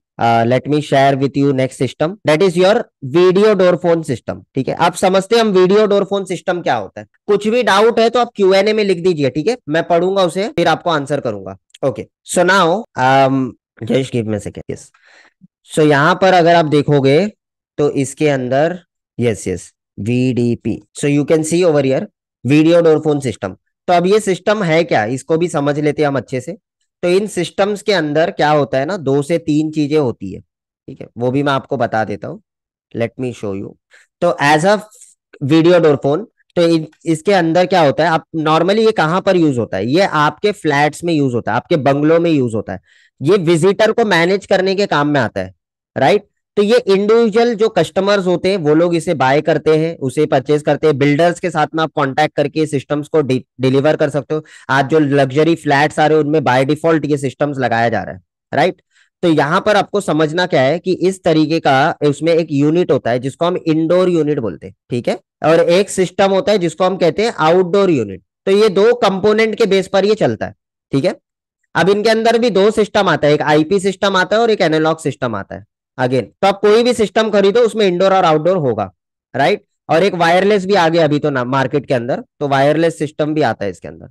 let me share with you next system that is your video door phone system ठीक है आप समझते हैं हम वीडियो डोर फोन सिस्टम क्या होता है कुछ भी डाउट है तो आप क्यू एन ए में लिख दीजिए ठीक है मैं पढ़ूंगा उसे फिर आपको आंसर करूंगा okay so now Jayesh give me से यस सो यहां पर अगर आप देखोगे तो इसके अंदर yes yes V D P so you can see over here video door phone system तो अब ये सिस्टम है क्या इसको भी समझ लेते हैं हम अच्छे से तो इन सिस्टम्स के अंदर क्या होता है ना दो से तीन चीजें होती है ठीक है वो भी मैं आपको बता देता हूँ लेट मी शो यू तो as a video door phone तो इसके अंदर क्या होता है आप नॉर्मली ये कहां पर यूज होता है ये आपके फ्लैट्स में यूज होता है आपके बंगलों में यूज होता है ये विजिटर को मैनेज करने के काम में आता है राइट तो ये इंडिविजुअल जो कस्टमर्स होते हैं वो लोग इसे बाय करते हैं उसे परचेज करते हैं बिल्डर्स के साथ में आप कॉन्टेक्ट करके सिस्टम्स को डिलीवर कर सकते हो आज जो लग्जरी फ्लैट्स आ रहे हैं उनमें बाय डिफॉल्ट ये सिस्टम्स लगाया जा रहा है राइट तो यहाँ पर आपको समझना क्या है कि इस तरीके का उसमें एक यूनिट होता है जिसको हम इंडोर यूनिट बोलते हैं ठीक है और एक सिस्टम होता है जिसको हम कहते हैं आउटडोर यूनिट तो ये दो कंपोनेंट के बेस पर ये चलता है ठीक है अब इनके अंदर भी दो सिस्टम आता है एक आईपी सिस्टम आता है और एक एनालॉग सिस्टम आता है अगेन तो आप कोई भी सिस्टम खरीदो उसमें इंडोर और आउटडोर होगा राइट और एक वायरलेस भी आ गया अभी तो ना मार्केट के अंदर तो वायरलेस सिस्टम भी आता है इसके अंदर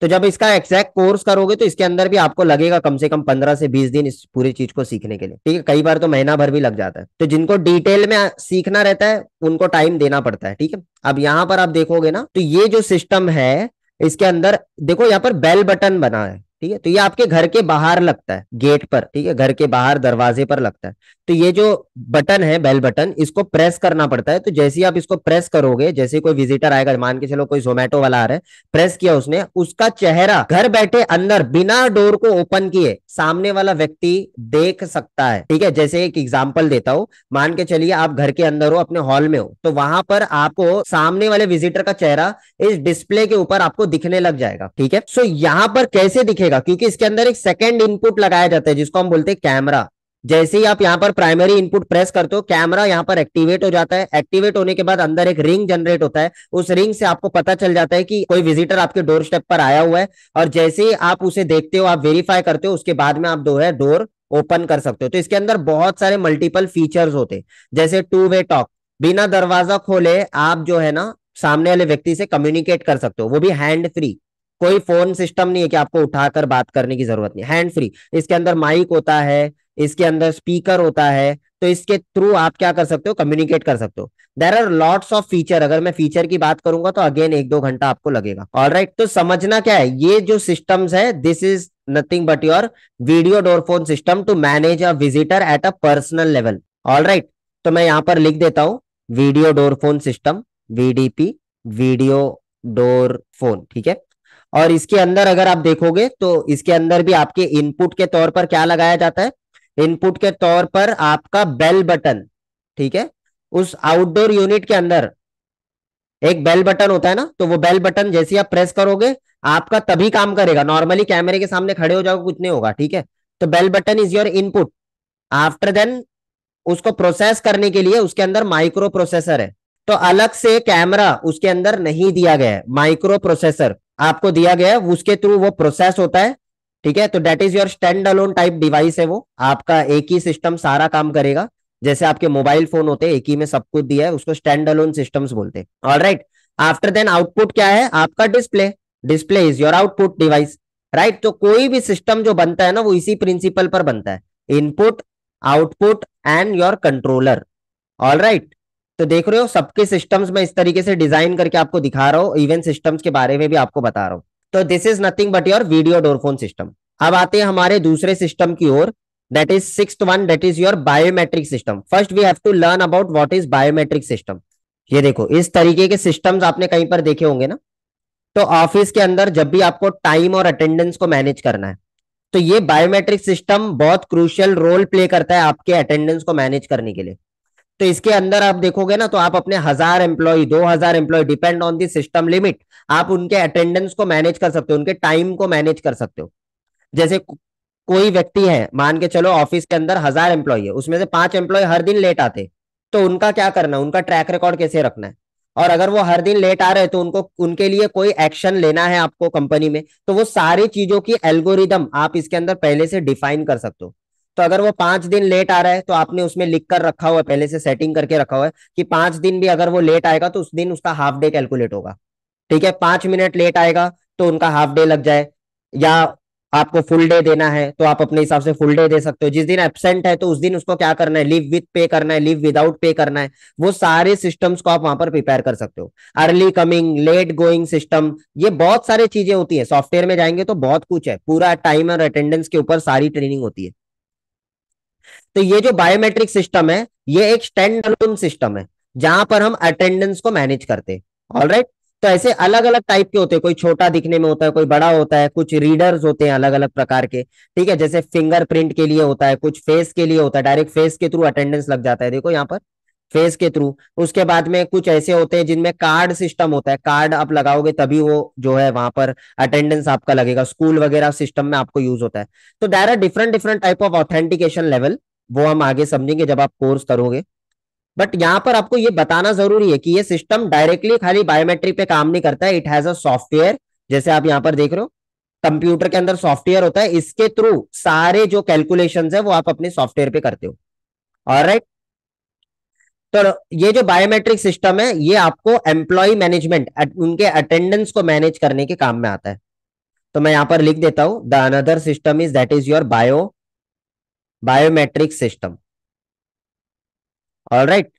तो जब इसका एक्सैक्ट कोर्स करोगे तो इसके अंदर भी आपको लगेगा कम से कम पंद्रह से बीस दिन इस पूरी चीज को सीखने के लिए ठीक है कई बार तो महीना भर भी लग जाता है तो जिनको डिटेल में सीखना रहता है उनको टाइम देना पड़ता है ठीक है अब यहाँ पर आप देखोगे ना तो ये जो सिस्टम है इसके अंदर देखो यहाँ पर बेल बटन बना है ठीक है तो ये आपके घर के बाहर लगता है गेट पर ठीक है घर के बाहर दरवाजे पर लगता है तो ये जो बटन है बेल बटन इसको प्रेस करना पड़ता है तो जैसे ही आप इसको प्रेस करोगे जैसे कोई विजिटर आएगा मान के चलो कोई जोमेटो वाला आ रहा है प्रेस किया उसने उसका चेहरा घर बैठे अंदर बिना डोर को ओपन किए सामने वाला व्यक्ति देख सकता है ठीक है जैसे एक एग्जाम्पल देता हूं मान के चलिए आप घर के अंदर हो अपने हॉल में हो तो वहां पर आपको सामने वाले विजिटर का चेहरा इस डिस्प्ले के ऊपर आपको दिखने लग जाएगा ठीक है सो यहाँ पर कैसे दिखेगा क्योंकि इसके अंदर एक सेकेंड इनपुट लगाया जाता है जिसको हम बोलते हैं कैमरा जैसे ही आप यहाँ पर प्राइमरी इनपुट प्रेस करते हो कैमरा यहाँ पर एक्टिवेट हो जाता है एक्टिवेट होने के बाद अंदर एक रिंग जनरेट होता है उस रिंग से आपको पता चल जाता है कि कोई विजिटर आपके डोर स्टेप पर आया हुआ है और जैसे ही आप उसे देखते हो आप वेरीफाई करते हो उसके बाद में आप दो है डोर ओपन कर सकते हो तो इसके अंदर बहुत सारे मल्टीपल फीचर्स होते जैसे टू वे टॉक बिना दरवाजा खोले आप जो है ना सामने वाले व्यक्ति से कम्युनिकेट कर सकते हो वो भी हैंड फ्री कोई फोन सिस्टम नहीं है कि आपको उठाकर बात करने की जरूरत नहीं हैंड फ्री इसके अंदर माइक होता है इसके अंदर स्पीकर होता है तो इसके थ्रू आप क्या कर सकते हो कम्युनिकेट कर सकते हो there are lots of feature अगर मैं फीचर की बात करूंगा तो अगेन एक दो घंटा आपको लगेगा ऑल राइट right, तो समझना क्या है ये जो सिस्टम्स है this is nothing but your video door phone system to manage a visitor at a personal level all right तो मैं यहां पर लिख देता हूँ video door phone system VDP video door phone ठीक है और इसके अंदर अगर आप देखोगे तो इसके अंदर भी आपके इनपुट के तौर पर क्या लगाया जाता है इनपुट के तौर पर आपका बेल बटन ठीक है उस आउटडोर यूनिट के अंदर एक बेल बटन होता है ना तो वो बेल बटन जैसे आप प्रेस करोगे आपका तभी काम करेगा नॉर्मली कैमरे के सामने खड़े हो जाओगे कुछ नहीं होगा ठीक है तो bell button is your input after then उसको प्रोसेस करने के लिए उसके अंदर माइक्रो प्रोसेसर है तो अलग से कैमरा उसके अंदर नहीं दिया गया है माइक्रो प्रोसेसर आपको दिया गया है उसके थ्रू वो प्रोसेस होता है ठीक है तो that is your stand alone type device है वो आपका एक ही सिस्टम सारा काम करेगा जैसे आपके मोबाइल फोन होते हैं एक ही में सब कुछ दिया है उसको स्टैंड अलोन सिस्टम बोलते हैं राइट आफ्टर देन आउटपुट क्या है आपका display display is your output device right तो कोई भी सिस्टम जो बनता है ना वो इसी प्रिंसिपल पर बनता है input output and your controller all right तो देख रहे हो सबके सिस्टम्स में इस तरीके से डिजाइन करके आपको दिखा रहा हूँ इवन सिस्टम्स के बारे में भी आपको बता रहा हूँ तो this is nothing but your video door phone system अब आते हैं हमारे दूसरे सिस्टम की ओर that is six one that is your biometric system first we have to learn about what is biometric system ये देखो इस तरीके के सिस्टम आपने कहीं पर देखे होंगे ना तो ऑफिस के अंदर जब भी आपको टाइम और अटेंडेंस को मैनेज करना है तो ये बायोमेट्रिक सिस्टम बहुत क्रूशियल रोल प्ले करता है आपके अटेंडेंस को मैनेज करने के लिए तो इसके अंदर आप देखोगे ना तो आप अपने हजार एम्प्लॉय दो हजार employee depend on the system limit आप उनके अटेंडेंस को मैनेज कर सकते हो उनके टाइम को मैनेज कर सकते हो जैसे कोई व्यक्ति है मान के चलो ऑफिस के अंदर हजार एम्प्लॉय है उसमें से पांच एम्प्लॉय हर दिन लेट आते तो उनका क्या करना है उनका ट्रैक रिकॉर्ड कैसे रखना है और अगर वो हर दिन लेट आ रहे हैं तो उनको उनके लिए कोई एक्शन लेना है आपको कंपनी में तो वो सारी चीजों की एल्गोरिदम आप इसके अंदर पहले से डिफाइन कर सकते हो तो अगर वो पांच दिन लेट आ रहा है तो आपने उसमें लिख कर रखा हुआ है पहले से सेटिंग करके रखा हुआ है कि पांच दिन भी अगर वो लेट आएगा तो उस दिन उसका हाफ डे कैलकुलेट होगा ठीक है पांच मिनट लेट आएगा तो उनका हाफ डे लग जाए या आपको फुल डे देना है तो आप अपने हिसाब से फुल डे दे सकते हो जिस दिन एबसेंट है तो उस दिन उसको क्या करना है लिव विथ पे करना है लिव विदाउट पे करना है वो सारे सिस्टम्स को आप वहां पर प्रिपेयर कर सकते हो early coming late going system ये बहुत सारी चीजें होती है सॉफ्टवेयर में जाएंगे तो बहुत कुछ है पूरा टाइम और अटेंडेंस के ऊपर सारी ट्रेनिंग होती है तो ये जो बायोमेट्रिक सिस्टम है ये एक स्टैंड अलोन सिस्टम है जहां पर हम अटेंडेंस को मैनेज करते हैं ऑलराइट तो ऐसे अलग अलग टाइप के होते हैं कोई छोटा दिखने में होता है कोई बड़ा होता है कुछ रीडर्स होते हैं अलग अलग प्रकार के ठीक है जैसे फिंगरप्रिंट के लिए होता है कुछ फेस के लिए होता है डायरेक्ट फेस के थ्रू अटेंडेंस लग जाता है देखो यहाँ पर फेस के थ्रू उसके बाद में कुछ ऐसे होते हैं जिनमें कार्ड सिस्टम होता है कार्ड आप लगाओगे तभी वो जो है वहां पर अटेंडेंस आपका लगेगा स्कूल वगैरह सिस्टम में आपको यूज होता है तो there are different different type of authentication level वो हम आगे समझेंगे जब आप कोर्स करोगे बट यहाँ पर आपको ये बताना जरूरी है कि ये सिस्टम डायरेक्टली खाली बायोमेट्रिक पे काम नहीं करता है इट हैज अ सॉफ्टवेयर जैसे आप यहाँ पर देख रहे हो कंप्यूटर के अंदर सॉफ्टवेयर होता है इसके थ्रू सारे जो कैलकुलेशन है वो आप अपने सॉफ्टवेयर पे करते हो और राइट तो ये जो बायोमेट्रिक सिस्टम है ये आपको एम्प्लॉय मैनेजमेंट उनके अटेंडेंस को मैनेज करने के काम में आता है तो मैं यहां पर लिख देता हूं the another system is that is your bio biometric system all right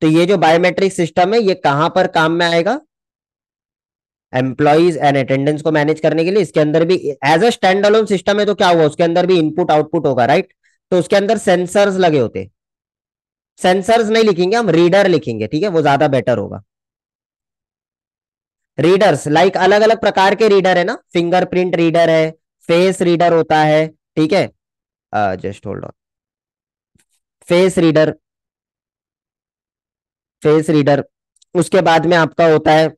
तो ये जो बायोमेट्रिक सिस्टम है ये कहां पर काम में आएगा एम्प्लॉज एंड अटेंडेंस को मैनेज करने के लिए इसके अंदर भी as a stand alone system है तो क्या हुआ उसके अंदर भी इनपुट आउटपुट होगा राइट तो उसके अंदर सेंसर्स लगे होते सेंसर्स नहीं लिखेंगे हम रीडर लिखेंगे ठीक है वो ज्यादा बेटर होगा रीडर्स लाइक अलग अलग प्रकार के रीडर है ना फिंगरप्रिंट रीडर है फेस रीडर होता है ठीक है just hold on face reader face reader उसके बाद में आपका होता है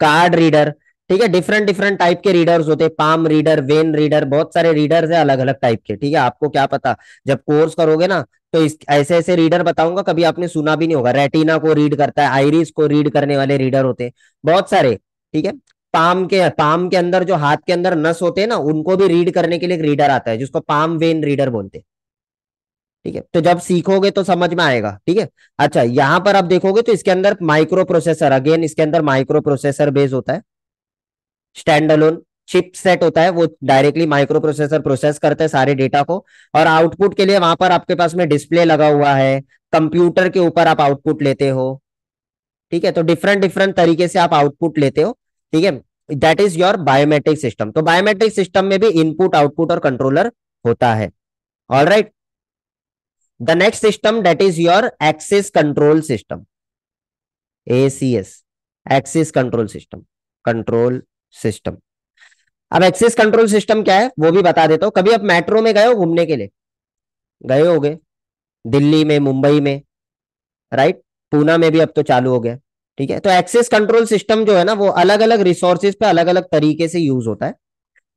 कार्ड रीडर ठीक है डिफरेंट डिफरेंट टाइप के रीडर्स होते हैं पाम रीडर वेन रीडर बहुत सारे रीडर्स है अलग अलग टाइप के ठीक है आपको क्या पता जब कोर्स करोगे ना तो इस ऐसे ऐसे रीडर बताऊंगा कभी आपने सुना भी नहीं होगा रेटिना को रीड करता है आयरिस को रीड करने वाले रीडर होते हैं बहुत सारे ठीक है पाम के पाम के अंदर जो हाथ के अंदर नस होते हैं ना उनको भी रीड करने के लिए एक रीडर आता है जिसको पाम वेन रीडर बोलते हैं ठीक है तो जब सीखोगे तो समझ में आएगा ठीक है अच्छा यहां पर आप देखोगे तो इसके अंदर माइक्रो प्रोसेसर अगेन इसके अंदर माइक्रो प्रोसेसर बेस होता है स्टैंड अलोन चिप सेट होता है वो डायरेक्टली माइक्रो प्रोसेसर प्रोसेस करते हैं सारे डेटा को और आउटपुट के लिए वहां पर आपके पास में डिस्प्ले लगा हुआ है कंप्यूटर के ऊपर आप आउटपुट लेते हो ठीक है तो डिफरेंट डिफरेंट तरीके से आप आउटपुट लेते हो ठीक है that is your biometric system तो बायोमेट्रिक सिस्टम में भी इनपुट आउटपुट और कंट्रोलर होता है all right the next system that is your access control system A C S access control system control system अब एक्सेस कंट्रोल सिस्टम क्या है वो भी बता देता हूँ कभी आप मेट्रो में गए हो घूमने के लिए गए हो गए दिल्ली में मुंबई में राइट पूना में भी अब तो चालू हो गया ठीक है तो एक्सेस कंट्रोल सिस्टम जो है ना वो अलग अलग रिसोर्सेज पे अलग अलग तरीके से यूज होता है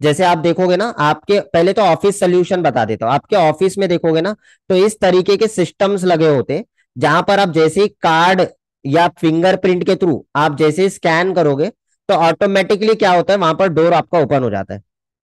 जैसे आप देखोगे ना आपके पहले तो ऑफिस सोल्यूशन बता देता हूँ आपके ऑफिस में देखोगे ना तो इस तरीके के सिस्टम्स लगे होते जहां पर आप जैसे ही कार्ड या फिंगरप्रिंट के थ्रू आप जैसे स्कैन करोगे तो ऑटोमेटिकली क्या होता है वहां पर डोर आपका ओपन हो जाता है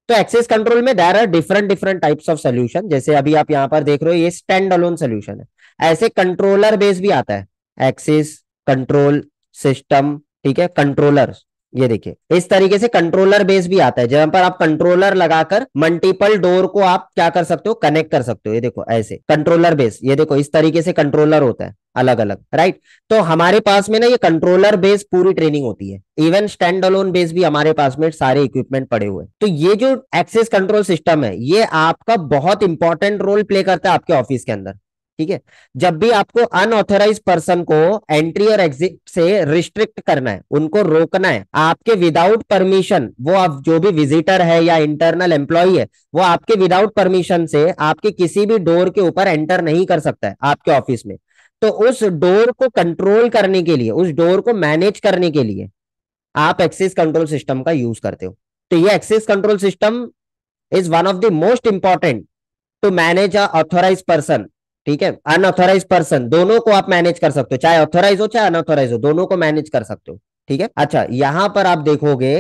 तो एक्सेस कंट्रोल में there are different different types of solution जैसे अभी आप यहाँ पर देख रहे हो ये स्टैंड अलोन सोल्यूशन है ऐसे कंट्रोलर बेस भी आता है एक्सेस कंट्रोल सिस्टम ठीक है कंट्रोलर ये देखिए इस तरीके से कंट्रोलर बेस भी आता है जहां पर आप कंट्रोलर लगाकर मल्टीपल डोर को आप क्या कर सकते हो कनेक्ट कर सकते हो ये देखो ऐसे कंट्रोलर बेस ये देखो इस तरीके से कंट्रोलर होता है अलग अलग राइट तो हमारे पास में ना ये कंट्रोलर बेस पूरी ट्रेनिंग होती है इवन स्टैंड अलोन बेस भी हमारे पास में सारे इक्विपमेंट पड़े हुए तो ये जो एक्सेस कंट्रोल सिस्टम है ये आपका बहुत इंपॉर्टेंट रोल प्ले करता है आपके ऑफिस के अंदर ठीक है जब भी आपको अनऑथोराइज पर्सन को एंट्री और एग्जिट से रिस्ट्रिक्ट करना है उनको रोकना है आपके विदाउट परमिशन वो आप जो भी विजिटर है या इंटरनल एम्प्लॉय है वो आपके विदाउट परमिशन से आपके किसी भी डोर के ऊपर एंटर नहीं कर सकता है आपके ऑफिस में तो उस डोर को कंट्रोल करने के लिए उस डोर को मैनेज करने के लिए आप एक्सेस कंट्रोल सिस्टम का यूज करते हो तो ये access control system is one of the most important to manage a authorised person ठीक है अनऑथोराइज पर्सन दोनों को आप मैनेज कर सकते हो चाहे ऑथोराइज हो चाहे अनऑथोराइज हो दोनों को मैनेज कर सकते हो ठीक है अच्छा यहां पर आप देखोगे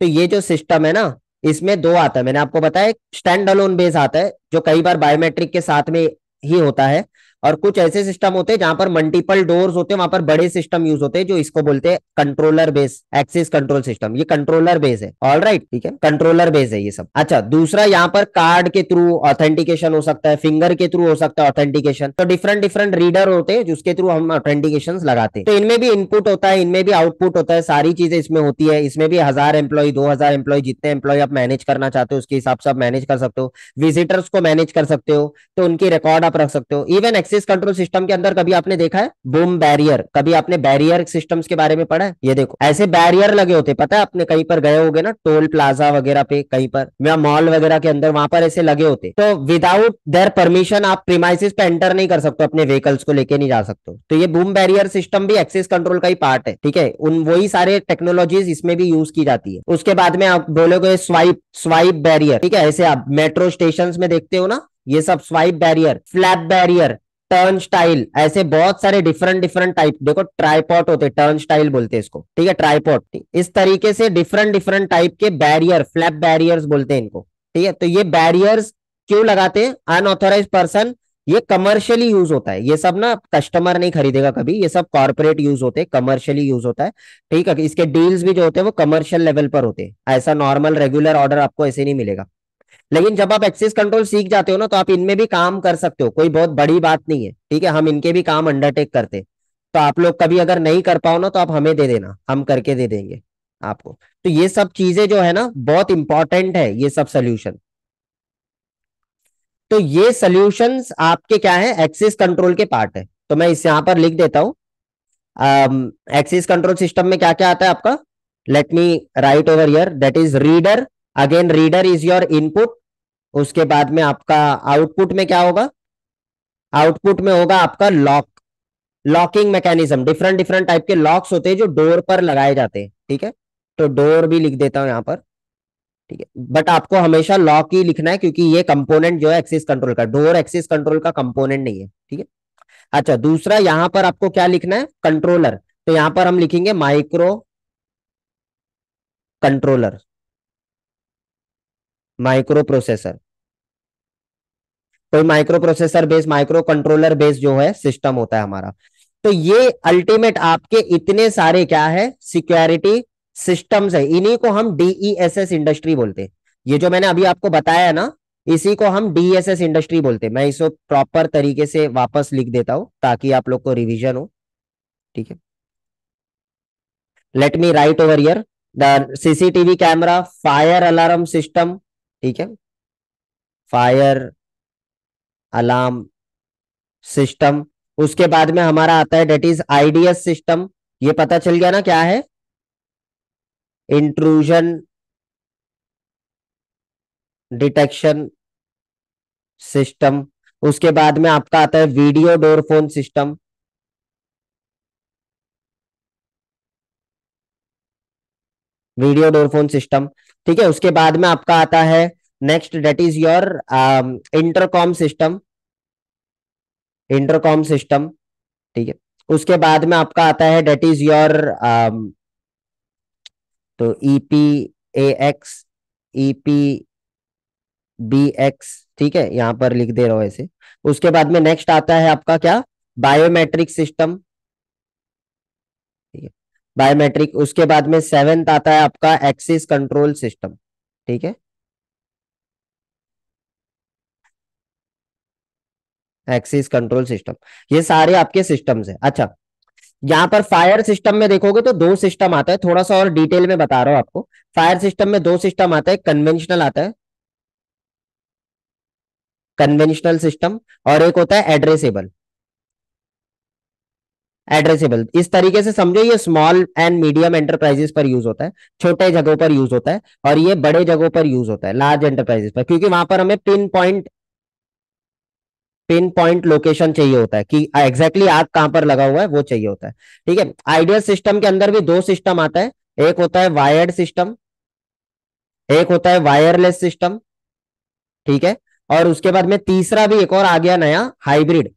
तो ये जो सिस्टम है ना इसमें दो आता है मैंने आपको बताया स्टैंड अलोन बेस आता है जो कई बार बायोमेट्रिक के साथ में ही होता है और कुछ ऐसे सिस्टम होते हैं जहां पर मल्टीपल डोर्स होते हैं वहां पर बड़े सिस्टम यूज होते हैं जो इसको बोलते हैं controller base access control system ये कंट्रोलर बेस है ऑल राइट ठीक है कंट्रोलर बेस है ये सब अच्छा दूसरा यहाँ पर कार्ड के थ्रू ऑथेंटिकेशन हो सकता है फिंगर के थ्रू हो सकता है ऑथेंटिकेशन तो डिफरेंट डिफरेंट रीडर होते हैं जिसके थ्रू हम ऑथेंटिकेशन लगाते हैं तो इनमें भी इनपुट होता है इनमें भी आउटपुट होता है सारी चीजें इसमें होती है इसमें भी हजार एम्प्लॉय दो हजार एम्प्लॉय जितने एम्प्लॉय आप मैनेज करना चाहते हो उसके हिसाब से आप मैनेज कर सकते हो विजिटर्स को मैनेज कर सकते हो तो उनकी रिकॉर्ड आप रख सकते हो इवन एक्सिस कंट्रोल सिस्टम के अंदर कभी आपने देखा है बूम बैरियर कभी आपने बैरियर सिस्टम्स के बारे में पढ़ा है ये देखो ऐसे बैरियर लगे होते पता है आपने कहीं पर गए होगे ना टोल प्लाजा वगैरह पे कहीं पर या मॉल वगैरह के अंदर वहां पर ऐसे लगे होते तो विदाउट देयर परमिशन आप प्रीमाइसिस पे एंटर नहीं कर सकते अपने व्हीकल्स को लेके नहीं जा सकते तो ये बूम बैरियर सिस्टम भी एक्सिस कंट्रोल का ही पार्ट है ठीक है उन वही सारे टेक्नोलॉजीज इसमें भी यूज की जाती है उसके बाद में आप बोलोगे स्वाइप स्वाइप बैरियर ठीक है ऐसे आप मेट्रो स्टेशन में देखते हो ना ये सब swipe barrier flap barrier turnstile ऐसे बहुत सारे डिफरेंट डिफरेंट टाइप देखो ट्राईपॉट होते टर्न स्टाइल बोलते हैं इसको ठीक है ट्राईपॉट इस तरीके से डिफरेंट डिफरेंट टाइप के बैरियर फ्लैप बैरियर्स बोलते हैं इनको ठीक है तो ये बैरियर्स क्यों लगाते हैं अनऑथोराइज पर्सन ये कमर्शियली यूज होता है ये सब ना कस्टमर नहीं खरीदेगा कभी ये सब कॉर्पोरेट यूज होते हैं कमर्शियली यूज होता है ठीक है इसके डील्स भी जो होते हैं वो कमर्शियल लेवल पर होते हैं ऐसा नॉर्मल रेगुलर ऑर्डर आपको ऐसे नहीं मिलेगा लेकिन जब आप एक्सिस कंट्रोल सीख जाते हो ना तो आप इनमें भी काम कर सकते हो कोई बहुत बड़ी बात नहीं है ठीक है हम इनके भी काम अंडरटेक करते तो आप लोग कभी अगर नहीं कर पाओ ना तो आप हमें दे देना हम करके दे देंगे आपको तो ये सब चीजें जो है ना बहुत इंपॉर्टेंट है ये सब सोल्यूशन तो ये सोल्यूशन आपके क्या है एक्सिस कंट्रोल के पार्ट है तो मैं इस यहां पर लिख देता हूं एक्सिस कंट्रोल सिस्टम में क्या क्या आता है आपका let me write over here that is reader again reader is your input उसके बाद में आपका आउटपुट में क्या होगा आउटपुट में होगा आपका lock locking mechanism different different type के लॉक्स होते हैं जो डोर पर लगाए जाते हैं ठीक है तो डोर भी लिख देता हूं यहाँ पर ठीक है बट आपको हमेशा लॉक ही लिखना है क्योंकि ये कंपोनेंट जो है एक्सिस कंट्रोल का डोर एक्सिस कंट्रोल का कंपोनेंट नहीं है ठीक है अच्छा दूसरा यहां पर आपको क्या लिखना है कंट्रोलर तो यहां पर हम लिखेंगे माइक्रो कंट्रोलर माइक्रो प्रोसेसर कोई microprocessor base microcontroller base जो है सिस्टम होता है हमारा तो ये अल्टीमेट आपके इतने सारे क्या है सिक्योरिटी सिस्टम्स है इन्हीं को हम डीईएसएस e इंडस्ट्री बोलते हैं ये जो मैंने अभी आपको बताया ना इसी को हम डीएसएस e इंडस्ट्री बोलते हैं मैं इसको प्रॉपर तरीके से वापस लिख देता हूं ताकि आप लोग को रिविजन हो ठीक है let me write over here the CCTV camera fire alarm system ठीक है फायर अलार्म सिस्टम उसके बाद में हमारा आता है डेट इज आईडीएस सिस्टम ये पता चल गया ना क्या है इंट्रूजन डिटेक्शन सिस्टम उसके बाद में आपका आता है video door phone system video door phone system ठीक है उसके बाद में आपका आता है next that is your intercom system intercom system ठीक है उसके बाद में आपका आता है डेट इज योर तो EP A X EP B X ठीक है यहां पर लिख दे रहा हूं ऐसे उसके बाद में नेक्स्ट आता है आपका क्या बायोमेट्रिक सिस्टम ठीक है बायोमेट्रिक उसके बाद में सेवेंथ आता है आपका एक्सिस कंट्रोल सिस्टम ठीक है एक्सिस कंट्रोल सिस्टम ये सारे आपके सिस्टम्स है अच्छा यहाँ पर फायर सिस्टम में देखोगे तो दो सिस्टम आता है थोड़ा सा और डिटेल में बता रहा हूं आपको फायर सिस्टम में दो सिस्टम आता है कन्वेंशनल आता है कन्वेंशनल सिस्टम और एक होता है एड्रेसेबल एड्रेसेबल इस तरीके से समझो ये स्मॉल एंड मीडियम एंटरप्राइजेस पर यूज होता है छोटे जगहों पर यूज होता है और ये बड़े जगहों पर यूज होता है लार्ज एंटरप्राइजेस पर क्योंकि वहां पर हमें pinpoint pinpoint location चाहिए होता है कि एग्जैक्टली exactly आग कहां पर लगा हुआ है वो चाहिए होता है ठीक है आइडियल सिस्टम के अंदर भी दो सिस्टम आता है एक होता है वायर्ड सिस्टम एक होता है वायरलेस सिस्टम ठीक है और उसके बाद में तीसरा भी एक और आ गया नया हाइब्रिड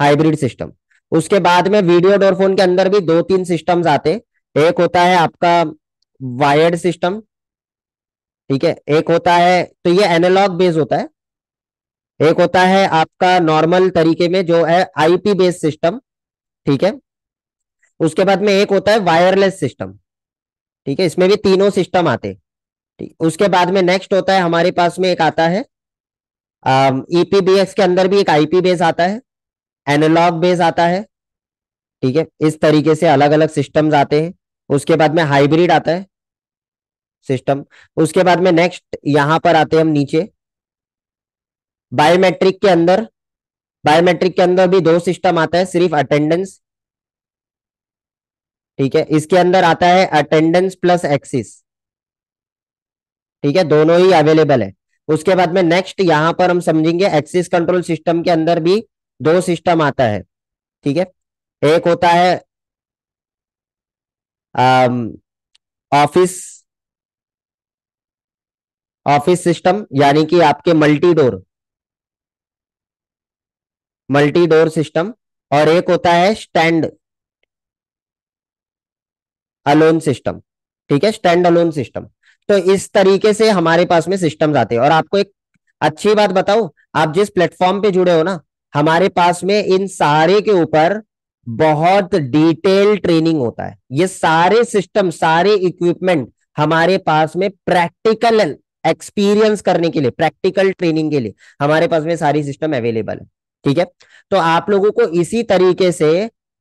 हाइब्रिड सिस्टम उसके बाद में वीडियो डोरफोन के अंदर भी दो तीन सिस्टम्स आते एक होता है आपका वायर्ड सिस्टम ठीक है एक होता है तो ये एनालॉग बेस होता है एक होता है आपका नॉर्मल तरीके में जो है आईपी बेस्ड सिस्टम ठीक है उसके बाद में एक होता है वायरलेस सिस्टम ठीक है इसमें भी तीनों सिस्टम आते ठीक उसके बाद में नेक्स्ट होता है हमारे पास में एक आता है ईपीबीएस के अंदर भी एक आईपी बेस आता है एनालॉग बेस आता है ठीक है इस तरीके से अलग अलग सिस्टम्स आते हैं उसके बाद में हाइब्रिड आता है सिस्टम उसके बाद में नेक्स्ट यहां पर आते हैं हम नीचे बायोमेट्रिक के अंदर बायोमेट्रिक के अंदर भी दो सिस्टम आता है सिर्फ अटेंडेंस ठीक है इसके अंदर आता है अटेंडेंस प्लस एक्सिस ठीक है दोनों ही अवेलेबल है उसके बाद में नेक्स्ट यहां पर हम समझेंगे एक्सिस कंट्रोल सिस्टम के अंदर भी दो सिस्टम आता है ठीक है एक होता है ऑफिस ऑफिस सिस्टम यानी कि आपके multi door multi door system और एक होता है स्टैंड अलोन सिस्टम ठीक है स्टैंड अलोन सिस्टम तो इस तरीके से हमारे पास में सिस्टम्स आते हैं और आपको एक अच्छी बात बताओ आप जिस प्लेटफॉर्म पे जुड़े हो ना हमारे पास में इन सारे के ऊपर बहुत डिटेल ट्रेनिंग होता है ये सारे सिस्टम सारे इक्विपमेंट हमारे पास में प्रैक्टिकल एक्सपीरियंस करने के लिए प्रैक्टिकल ट्रेनिंग के लिए हमारे पास में सारी सिस्टम अवेलेबल है ठीक है तो आप लोगों को इसी तरीके से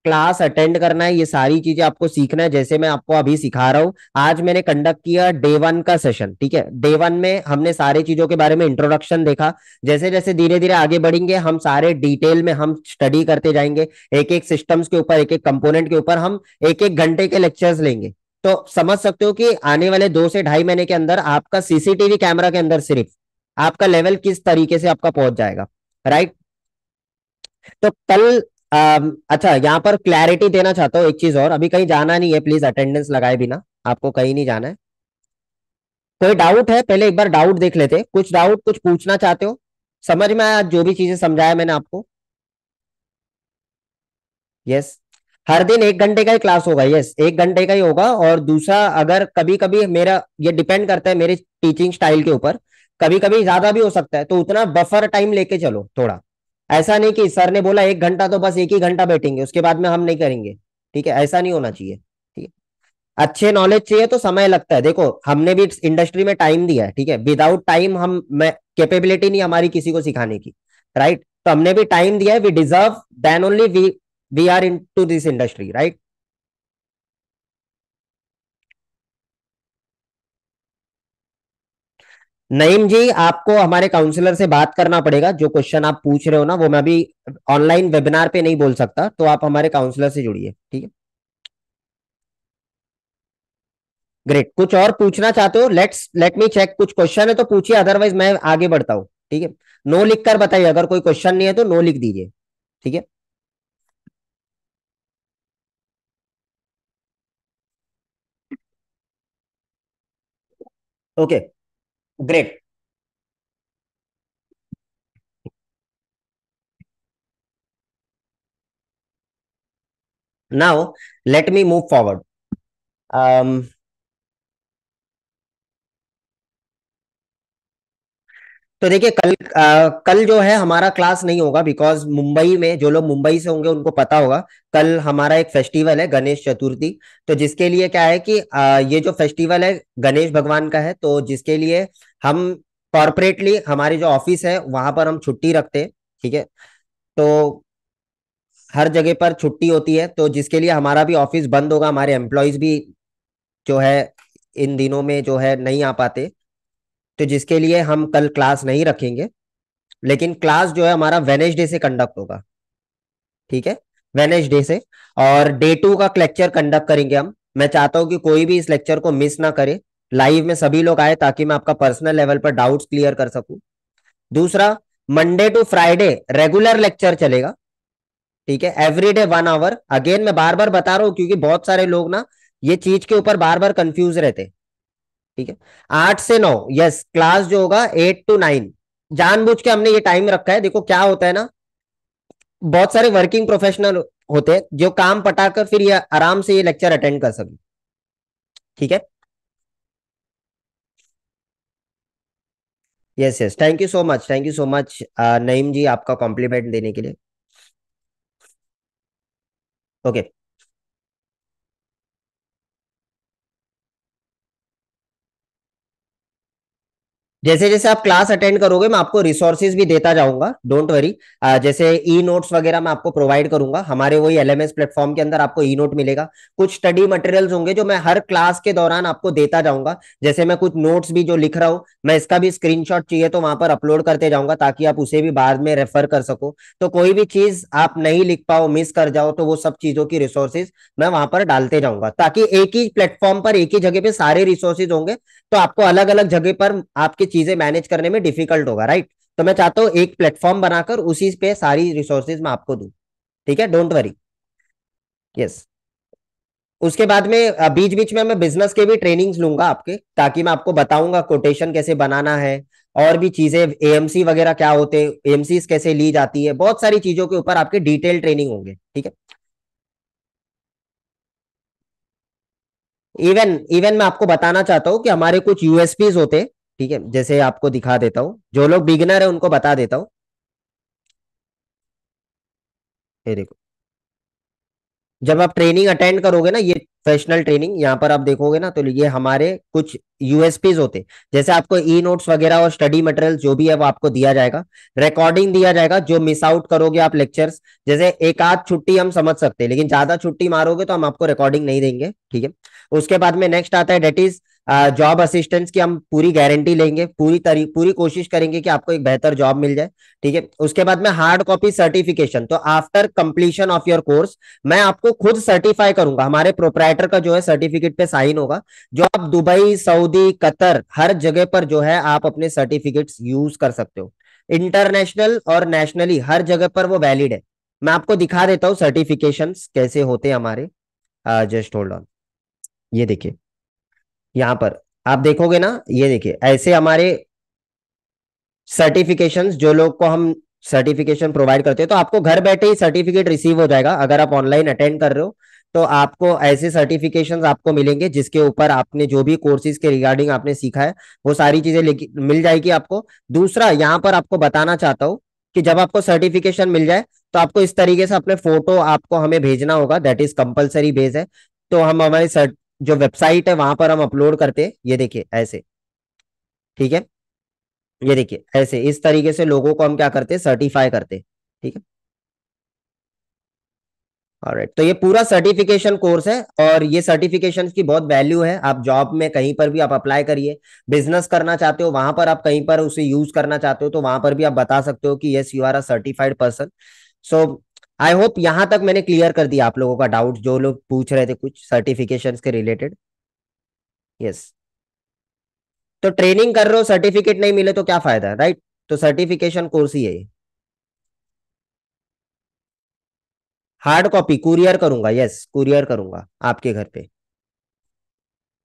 क्लास अटेंड करना है ये सारी चीजें आपको सीखना है जैसे मैं आपको अभी सिखा रहा हूँ आज मैंने कंडक्ट किया डे वन का सेशन ठीक है डे वन में हमने सारे चीजों के बारे में इंट्रोडक्शन देखा जैसे जैसे धीरे धीरे आगे बढ़ेंगे हम सारे डिटेल में हम स्टडी करते जाएंगे एक एक सिस्टम्स के ऊपर एक एक कंपोनेंट के ऊपर हम एक एक घंटे के लेक्चर्स लेंगे तो समझ सकते हो कि आने वाले दो से ढाई महीने के अंदर आपका सीसीटीवी कैमरा के अंदर सिर्फ आपका लेवल किस तरीके से आपका पहुंच जाएगा राइट तो कल Um, अच्छा यहाँ पर क्लैरिटी देना चाहता हूँ एक चीज और अभी कहीं जाना नहीं है प्लीज अटेंडेंस लगाए बिना आपको कहीं नहीं जाना है कोई डाउट है पहले एक बार डाउट देख लेते कुछ डाउट कुछ पूछना चाहते हो समझ में आया जो भी चीजें समझाया मैंने आपको यस हर दिन एक घंटे का ही क्लास होगा यस एक घंटे का ही होगा और दूसरा अगर कभी कभी मेरा ये डिपेंड करता है मेरे टीचिंग स्टाइल के ऊपर कभी कभी ज्यादा भी हो सकता है तो उतना बफर टाइम लेके चलो थोड़ा ऐसा नहीं कि सर ने बोला एक घंटा तो बस एक ही घंटा बैठेंगे उसके बाद में हम नहीं करेंगे ठीक है ऐसा नहीं होना चाहिए ठीक है अच्छे नॉलेज चाहिए तो समय लगता है देखो हमने भी इंडस्ट्री में टाइम दिया है ठीक है विदाउट टाइम हम कैपेबिलिटी नहीं हमारी किसी को सिखाने की राइट तो हमने भी टाइम दिया है we deserve then only we we are into this industry right Naeem ji आपको हमारे काउंसलर से बात करना पड़ेगा जो क्वेश्चन आप पूछ रहे हो ना वो मैं अभी ऑनलाइन वेबिनार पे नहीं बोल सकता तो आप हमारे काउंसलर से जुड़िए ठीक है ग्रेट कुछ और पूछना चाहते हो लेट्स लेट मी चेक कुछ क्वेश्चन है तो पूछिए अदरवाइज मैं आगे बढ़ता हूँ ठीक है नो लिख कर बताइए अगर कोई क्वेश्चन नहीं है तो नो लिख दीजिए ठीक है okay okay. Great. Now, let me move forward. Um, तो देखिए कल आ, कल जो है हमारा क्लास नहीं होगा बिकॉज मुंबई में जो लोग मुंबई से होंगे उनको पता होगा कल हमारा एक फेस्टिवल है गणेश चतुर्थी तो जिसके लिए क्या है कि आ, ये जो फेस्टिवल है गणेश भगवान का है तो जिसके लिए हम कॉरपोरेटली हमारी जो ऑफिस है वहां पर हम छुट्टी रखते हैं ठीक है तो हर जगह पर छुट्टी होती है तो जिसके लिए हमारा भी ऑफिस बंद होगा हमारे एम्प्लॉयज भी जो है इन दिनों में जो है नहीं आ पाते तो जिसके लिए हम कल क्लास नहीं रखेंगे लेकिन क्लास जो है हमारा वेनेसडे से कंडक्ट होगा ठीक है वेनेसडे से और डे टू का लेक्चर कंडक्ट करेंगे हम मैं चाहता हूं कि कोई भी इस लेक्चर को मिस ना करे लाइव में सभी लोग आए ताकि मैं आपका पर्सनल लेवल पर डाउट्स क्लियर कर सकूं दूसरा Monday to Friday regular lecture चलेगा ठीक है every day one hour again मैं बार बार बता रहा हूँ क्योंकि बहुत सारे लोग ना ये चीज के ऊपर बार बार कंफ्यूज रहते ठीक है आठ से नौ यस क्लास जो होगा एट टू नाइन जानबूझ के हमने ये टाइम रखा है देखो क्या होता है ना बहुत सारे वर्किंग प्रोफेशनल होते हैं जो काम पटाकर फिर ये आराम से ये लेक्चर अटेंड कर सके ठीक है yes yes thank you so much thank you so much Naeem ji आपका कॉम्प्लीमेंट देने के लिए ओके okay. जैसे जैसे आप क्लास अटेंड करोगे मैं आपको रिसोर्सेज भी देता जाऊंगा डोंट वरी जैसे ई नोट्स वगैरह मैं आपको प्रोवाइड करूंगा हमारे वही एलएमएस प्लेटफॉर्म के अंदर आपको ई नोट मिलेगा कुछ स्टडी मटेरियल्स होंगे जो मैं हर क्लास के दौरान आपको देता जाऊंगा जैसे मैं कुछ नोट्स भी जो लिख रहा हूँ मैं इसका भी स्क्रीनशॉट चाहिए तो वहां पर अपलोड करते जाऊंगा ताकि आप उसे भी बाद में रेफर कर सको तो कोई भी चीज आप नहीं लिख पाओ मिस कर जाओ तो वो सब चीजों की रिसोर्सेज मैं वहां पर डालते जाऊंगा ताकि एक ही प्लेटफॉर्म पर एक ही जगह पे सारे रिसोर्सेज होंगे तो आपको अलग अलग जगह पर आपकी चीजें मैनेज करने में डिफिकल्ट होगा राइट तो मैं चाहता हूँ एक प्लेटफॉर्म बनाकर उसी पे सारी रिसोर्सेज मैं आपको दू ठीक है डोंट वरी यस उसके बाद में बीच बीच में मैं बिजनेस के भी ट्रेनिंग्स लूंगा आपके ताकि मैं आपको बताऊंगा कोटेशन कैसे बनाना है और भी चीजें एएमसी वगैरह क्या होते हैं एएमसी कैसे ली जाती है बहुत सारी चीजों के ऊपर आपके डिटेल ट्रेनिंग होंगे ठीक है इवन इवन मैं आपको बताना चाहता हूं कि हमारे कुछ यूएसपीज होते हैं ठीक है जैसे आपको दिखा देता हूँ जो लोग बिगनर है उनको बता देता हूं ये देखो जब आप ट्रेनिंग अटेंड करोगे ना ये प्रोफेशनल ट्रेनिंग यहाँ पर आप देखोगे ना तो ये हमारे कुछ यूएसपीज होते जैसे आपको ई नोट्स वगैरह और स्टडी मटेरियल जो भी है वो आपको दिया जाएगा रिकॉर्डिंग दिया जाएगा जो मिस आउट करोगे आप लेक्चर्स जैसे एक आध छुट्टी हम समझ सकते हैं लेकिन ज्यादा छुट्टी मारोगे तो हम आपको रिकॉर्डिंग नहीं देंगे ठीक है उसके बाद में नेक्स्ट आता है डेट इज जॉब असिस्टेंस की हम पूरी गारंटी लेंगे पूरी तरी पूरी कोशिश करेंगे कि आपको एक बेहतर जॉब मिल जाए ठीक है उसके बाद में हार्ड कॉपी सर्टिफिकेशन तो after completion of your course मैं आपको खुद सर्टिफाई करूंगा हमारे प्रोपराइटर का जो है सर्टिफिकेट पे साइन होगा जो आप दुबई सऊदी कतर हर जगह पर जो है आप अपने सर्टिफिकेट यूज कर सकते हो इंटरनेशनल और नेशनली हर जगह पर वो वैलिड है मैं आपको दिखा देता हूँ सर्टिफिकेशन कैसे होते हैं हमारे जस्ट होल्ड ऑन ये देखिए यहां पर आप देखोगे ना ये देखिए ऐसे हमारे सर्टिफिकेशन जो लोग को हम सर्टिफिकेशन प्रोवाइड करते हैं तो आपको घर बैठे ही सर्टिफिकेट रिसीव हो जाएगा अगर आप ऑनलाइन अटेंड कर रहे हो तो आपको ऐसे सर्टिफिकेशन आपको मिलेंगे जिसके ऊपर आपने जो भी कोर्सेज के रिगार्डिंग आपने सीखा है वो सारी चीजें मिल जाएगी आपको दूसरा यहाँ पर आपको बताना चाहता हूँ कि जब आपको सर्टिफिकेशन मिल जाए तो आपको इस तरीके से अपने फोटो आपको हमें भेजना होगा दैट इज कंपलसरी बेस है तो हम हमारे जो वेबसाइट है वहां पर हम अपलोड करते हैं ये देखिए ऐसे ठीक है ये देखिए ऐसे इस तरीके से लोगों को हम क्या करते हैं सर्टिफाई करते हैं ठीक है ऑलराइट तो ये पूरा सर्टिफिकेशन कोर्स है और ये सर्टिफिकेशन की बहुत वैल्यू है आप जॉब में कहीं पर भी आप अप्लाई करिए बिजनेस करना चाहते हो वहां पर आप कहीं पर उसे यूज करना चाहते हो तो वहां पर भी आप बता सकते हो कि yes you are a certified person so I hope यहां तक मैंने क्लियर कर दिया आप लोगों का डाउट जो लोग पूछ रहे थे कुछ सर्टिफिकेशन के रिलेटेड यस yes. तो ट्रेनिंग कर रहे हो सर्टिफिकेट नहीं मिले तो क्या फायदा राइट तो सर्टिफिकेशन कोर्स ही है हार्ड कॉपी कुरियर करूंगा यस कुरियर करूंगा आपके घर पे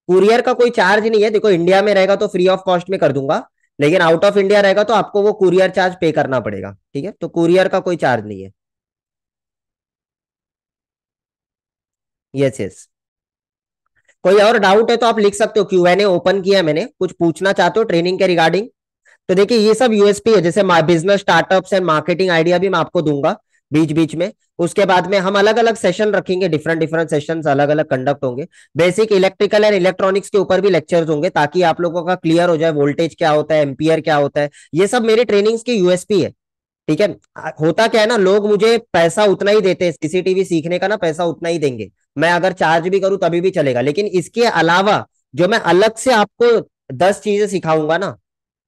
कुरियर का कोई चार्ज नहीं है देखो इंडिया में रहेगा तो फ्री ऑफ कॉस्ट में कर दूंगा लेकिन आउट ऑफ इंडिया रहेगा तो आपको वो कुरियर चार्ज पे करना पड़ेगा ठीक है तो कुरियर का कोई चार्ज नहीं है यस यस कोई और डाउट है तो आप लिख सकते हो क्यू एन ए ओपन किया मैंने कुछ पूछना चाहते हो ट्रेनिंग के रिगार्डिंग तो देखिए ये सब यूएसपी है जैसे business startups and marketing idea भी मैं आपको दूंगा बीच बीच में उसके बाद में हम अलग अलग सेशन रखेंगे डिफरेंट डिफरेंट सेशंस अलग अलग कंडक्ट होंगे बेसिक इलेक्ट्रिकल एंड इलेक्ट्रॉनिक्स के ऊपर भी लेक्चर्स होंगे ताकि आप लोगों का क्लियर हो जाए वोल्टेज क्या होता है एम्पियर क्या होता है ये सब मेरे ट्रेनिंग्स की यूएसपी है ठीक है होता क्या है ना लोग मुझे पैसा उतना ही देते हैं सीसीटीवी सीखने का ना पैसा उतना ही देंगे मैं अगर चार्ज भी करूं तभी भी चलेगा लेकिन इसके अलावा जो मैं अलग से आपको दस चीजें सिखाऊंगा ना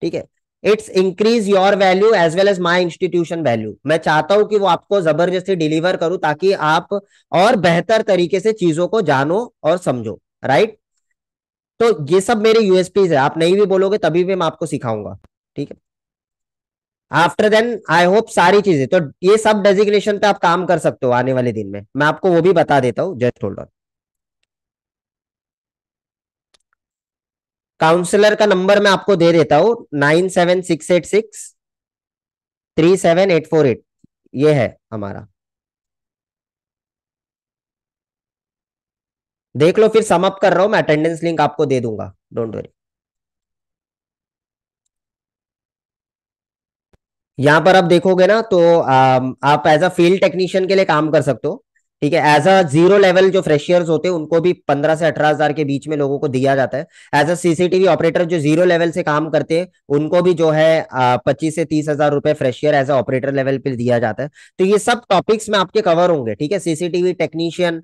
ठीक है it's increase your value as well as my institution value मैं चाहता हूं कि वो आपको जबरदस्ती डिलीवर करूं ताकि आप और बेहतर तरीके से चीजों को जानो और समझो राइट तो ये सब मेरे यूएसपीज है आप नहीं भी बोलोगे तभी भी मैं आपको सिखाऊंगा ठीक है आफ्टर देन आई होप सारी चीजें तो ये सब डेजिग्नेशन पे आप काम कर सकते हो आने वाले दिन में मैं आपको वो भी बता देता हूँ जस्ट होल्ड ऑन काउंसलर का नंबर मैं आपको दे देता हूँ nine seven six eight six three seven eight four eight ये है हमारा देख लो फिर समअप कर रहा हूं मैं अटेंडेंस लिंक आपको दे दूंगा डोंट वरी यहाँ पर आप देखोगे ना तो आप एज अ फील्ड टेक्नीशियन के लिए काम कर सकते हो ठीक है एज अ जीरो लेवल जो फ्रेशियर्स होते हैं उनको भी पंद्रह से अठारह हजार के बीच में लोगों को दिया जाता है एज अ सीसीटीवी ऑपरेटर जो जीरो लेवल से काम करते हैं उनको भी जो है पच्चीस से तीस हजार रुपए fresher as a operator level पे दिया जाता है तो ये सब टॉपिक्स में आपके कवर होंगे ठीक है CCTV technician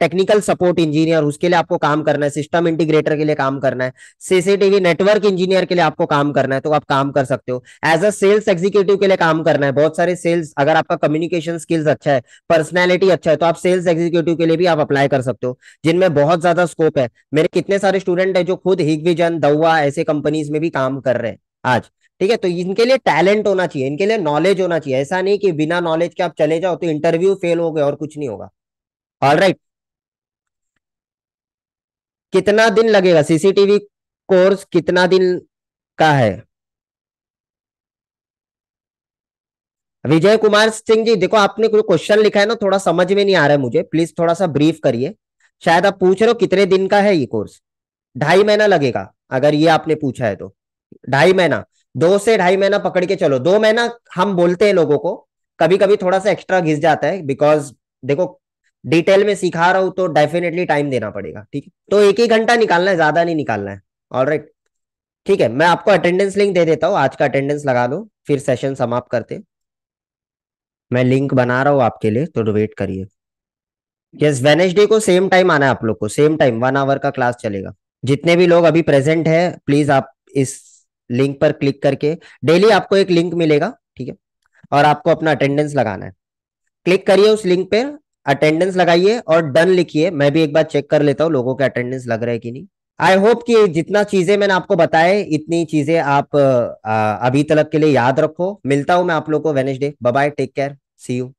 technical support engineer उसके लिए आपको काम करना है सिस्टम इंटीग्रेटर के लिए काम करना है सीसीटीवी नेटवर्क इंजीनियर के लिए आपको काम करना है तो आप काम कर सकते हो एज अ सेल्स एग्जीक्यूटिव के लिए काम करना है बहुत सारे सेल्स अगर आपका कम्युनिकेशन स्किल्स अच्छा है पर्सनैलिटी अच्छा है तो आप आप सेल्स एग्जीक्यूटिव के लिए भी आप अप्लाई कर सकते हो जिनमें बहुत ज्यादा स्कोप है मेरे कितने सारे स्टूडेंट है जो खुद हिगविजन दउआ ऐसे कंपनीज में भी काम कर रहे हैं आज ठीक है तो इनके लिए टैलेंट होना चाहिए इनके लिए नॉलेज होना चाहिए ऐसा नहीं कि बिना नॉलेज के आप चले जाओ तो इंटरव्यू फेल हो गए और कुछ नहीं होगा ऑल राइट कितना दिन लगेगा सीसीटीवी कोर्स कितना दिन का है विजय कुमार सिंह जी देखो आपने कोई क्वेश्चन लिखा है ना थोड़ा समझ में नहीं आ रहा है मुझे प्लीज थोड़ा सा ब्रीफ करिए शायद आप पूछ रहे हो कितने दिन का है ये कोर्स ढाई महीना लगेगा अगर ये आपने पूछा है तो ढाई महीना दो से ढाई महीना पकड़ के चलो दो महीना हम बोलते हैं लोगों को कभी कभी थोड़ा सा एक्स्ट्रा घिस जाता है बिकॉज देखो डिटेल में सिखा रहा हूं तो डेफिनेटली टाइम देना पड़ेगा ठीक है तो एक ही घंटा निकालना है ज्यादा नहीं निकालना है ऑल राइट ठीक है मैं आपको अटेंडेंस लिंक दे देता हूँ आज का अटेंडेंस लगा दो फिर सेशन समाप्त करते हैं मैं लिंक बना रहा हूँ आपके लिए तो वेट करिए यस वेनेसडे को सेम टाइम आना है आप लोग को सेम टाइम वन आवर का क्लास चलेगा जितने भी लोग अभी प्रेजेंट है प्लीज आप इस लिंक पर क्लिक करके डेली आपको एक लिंक मिलेगा ठीक है और आपको अपना अटेंडेंस लगाना है क्लिक करिए उस लिंक पर अटेंडेंस लगाइए और डन लिखिए मैं भी एक बार चेक कर लेता हूँ लोगों के अटेंडेंस लग रहा है कि नहीं आई होप कि जितना चीजें मैंने आपको बताए इतनी चीजें आप आ, अभी तलक के लिए याद रखो मिलता हूं मैं आप लोग को Wednesday bye take care see you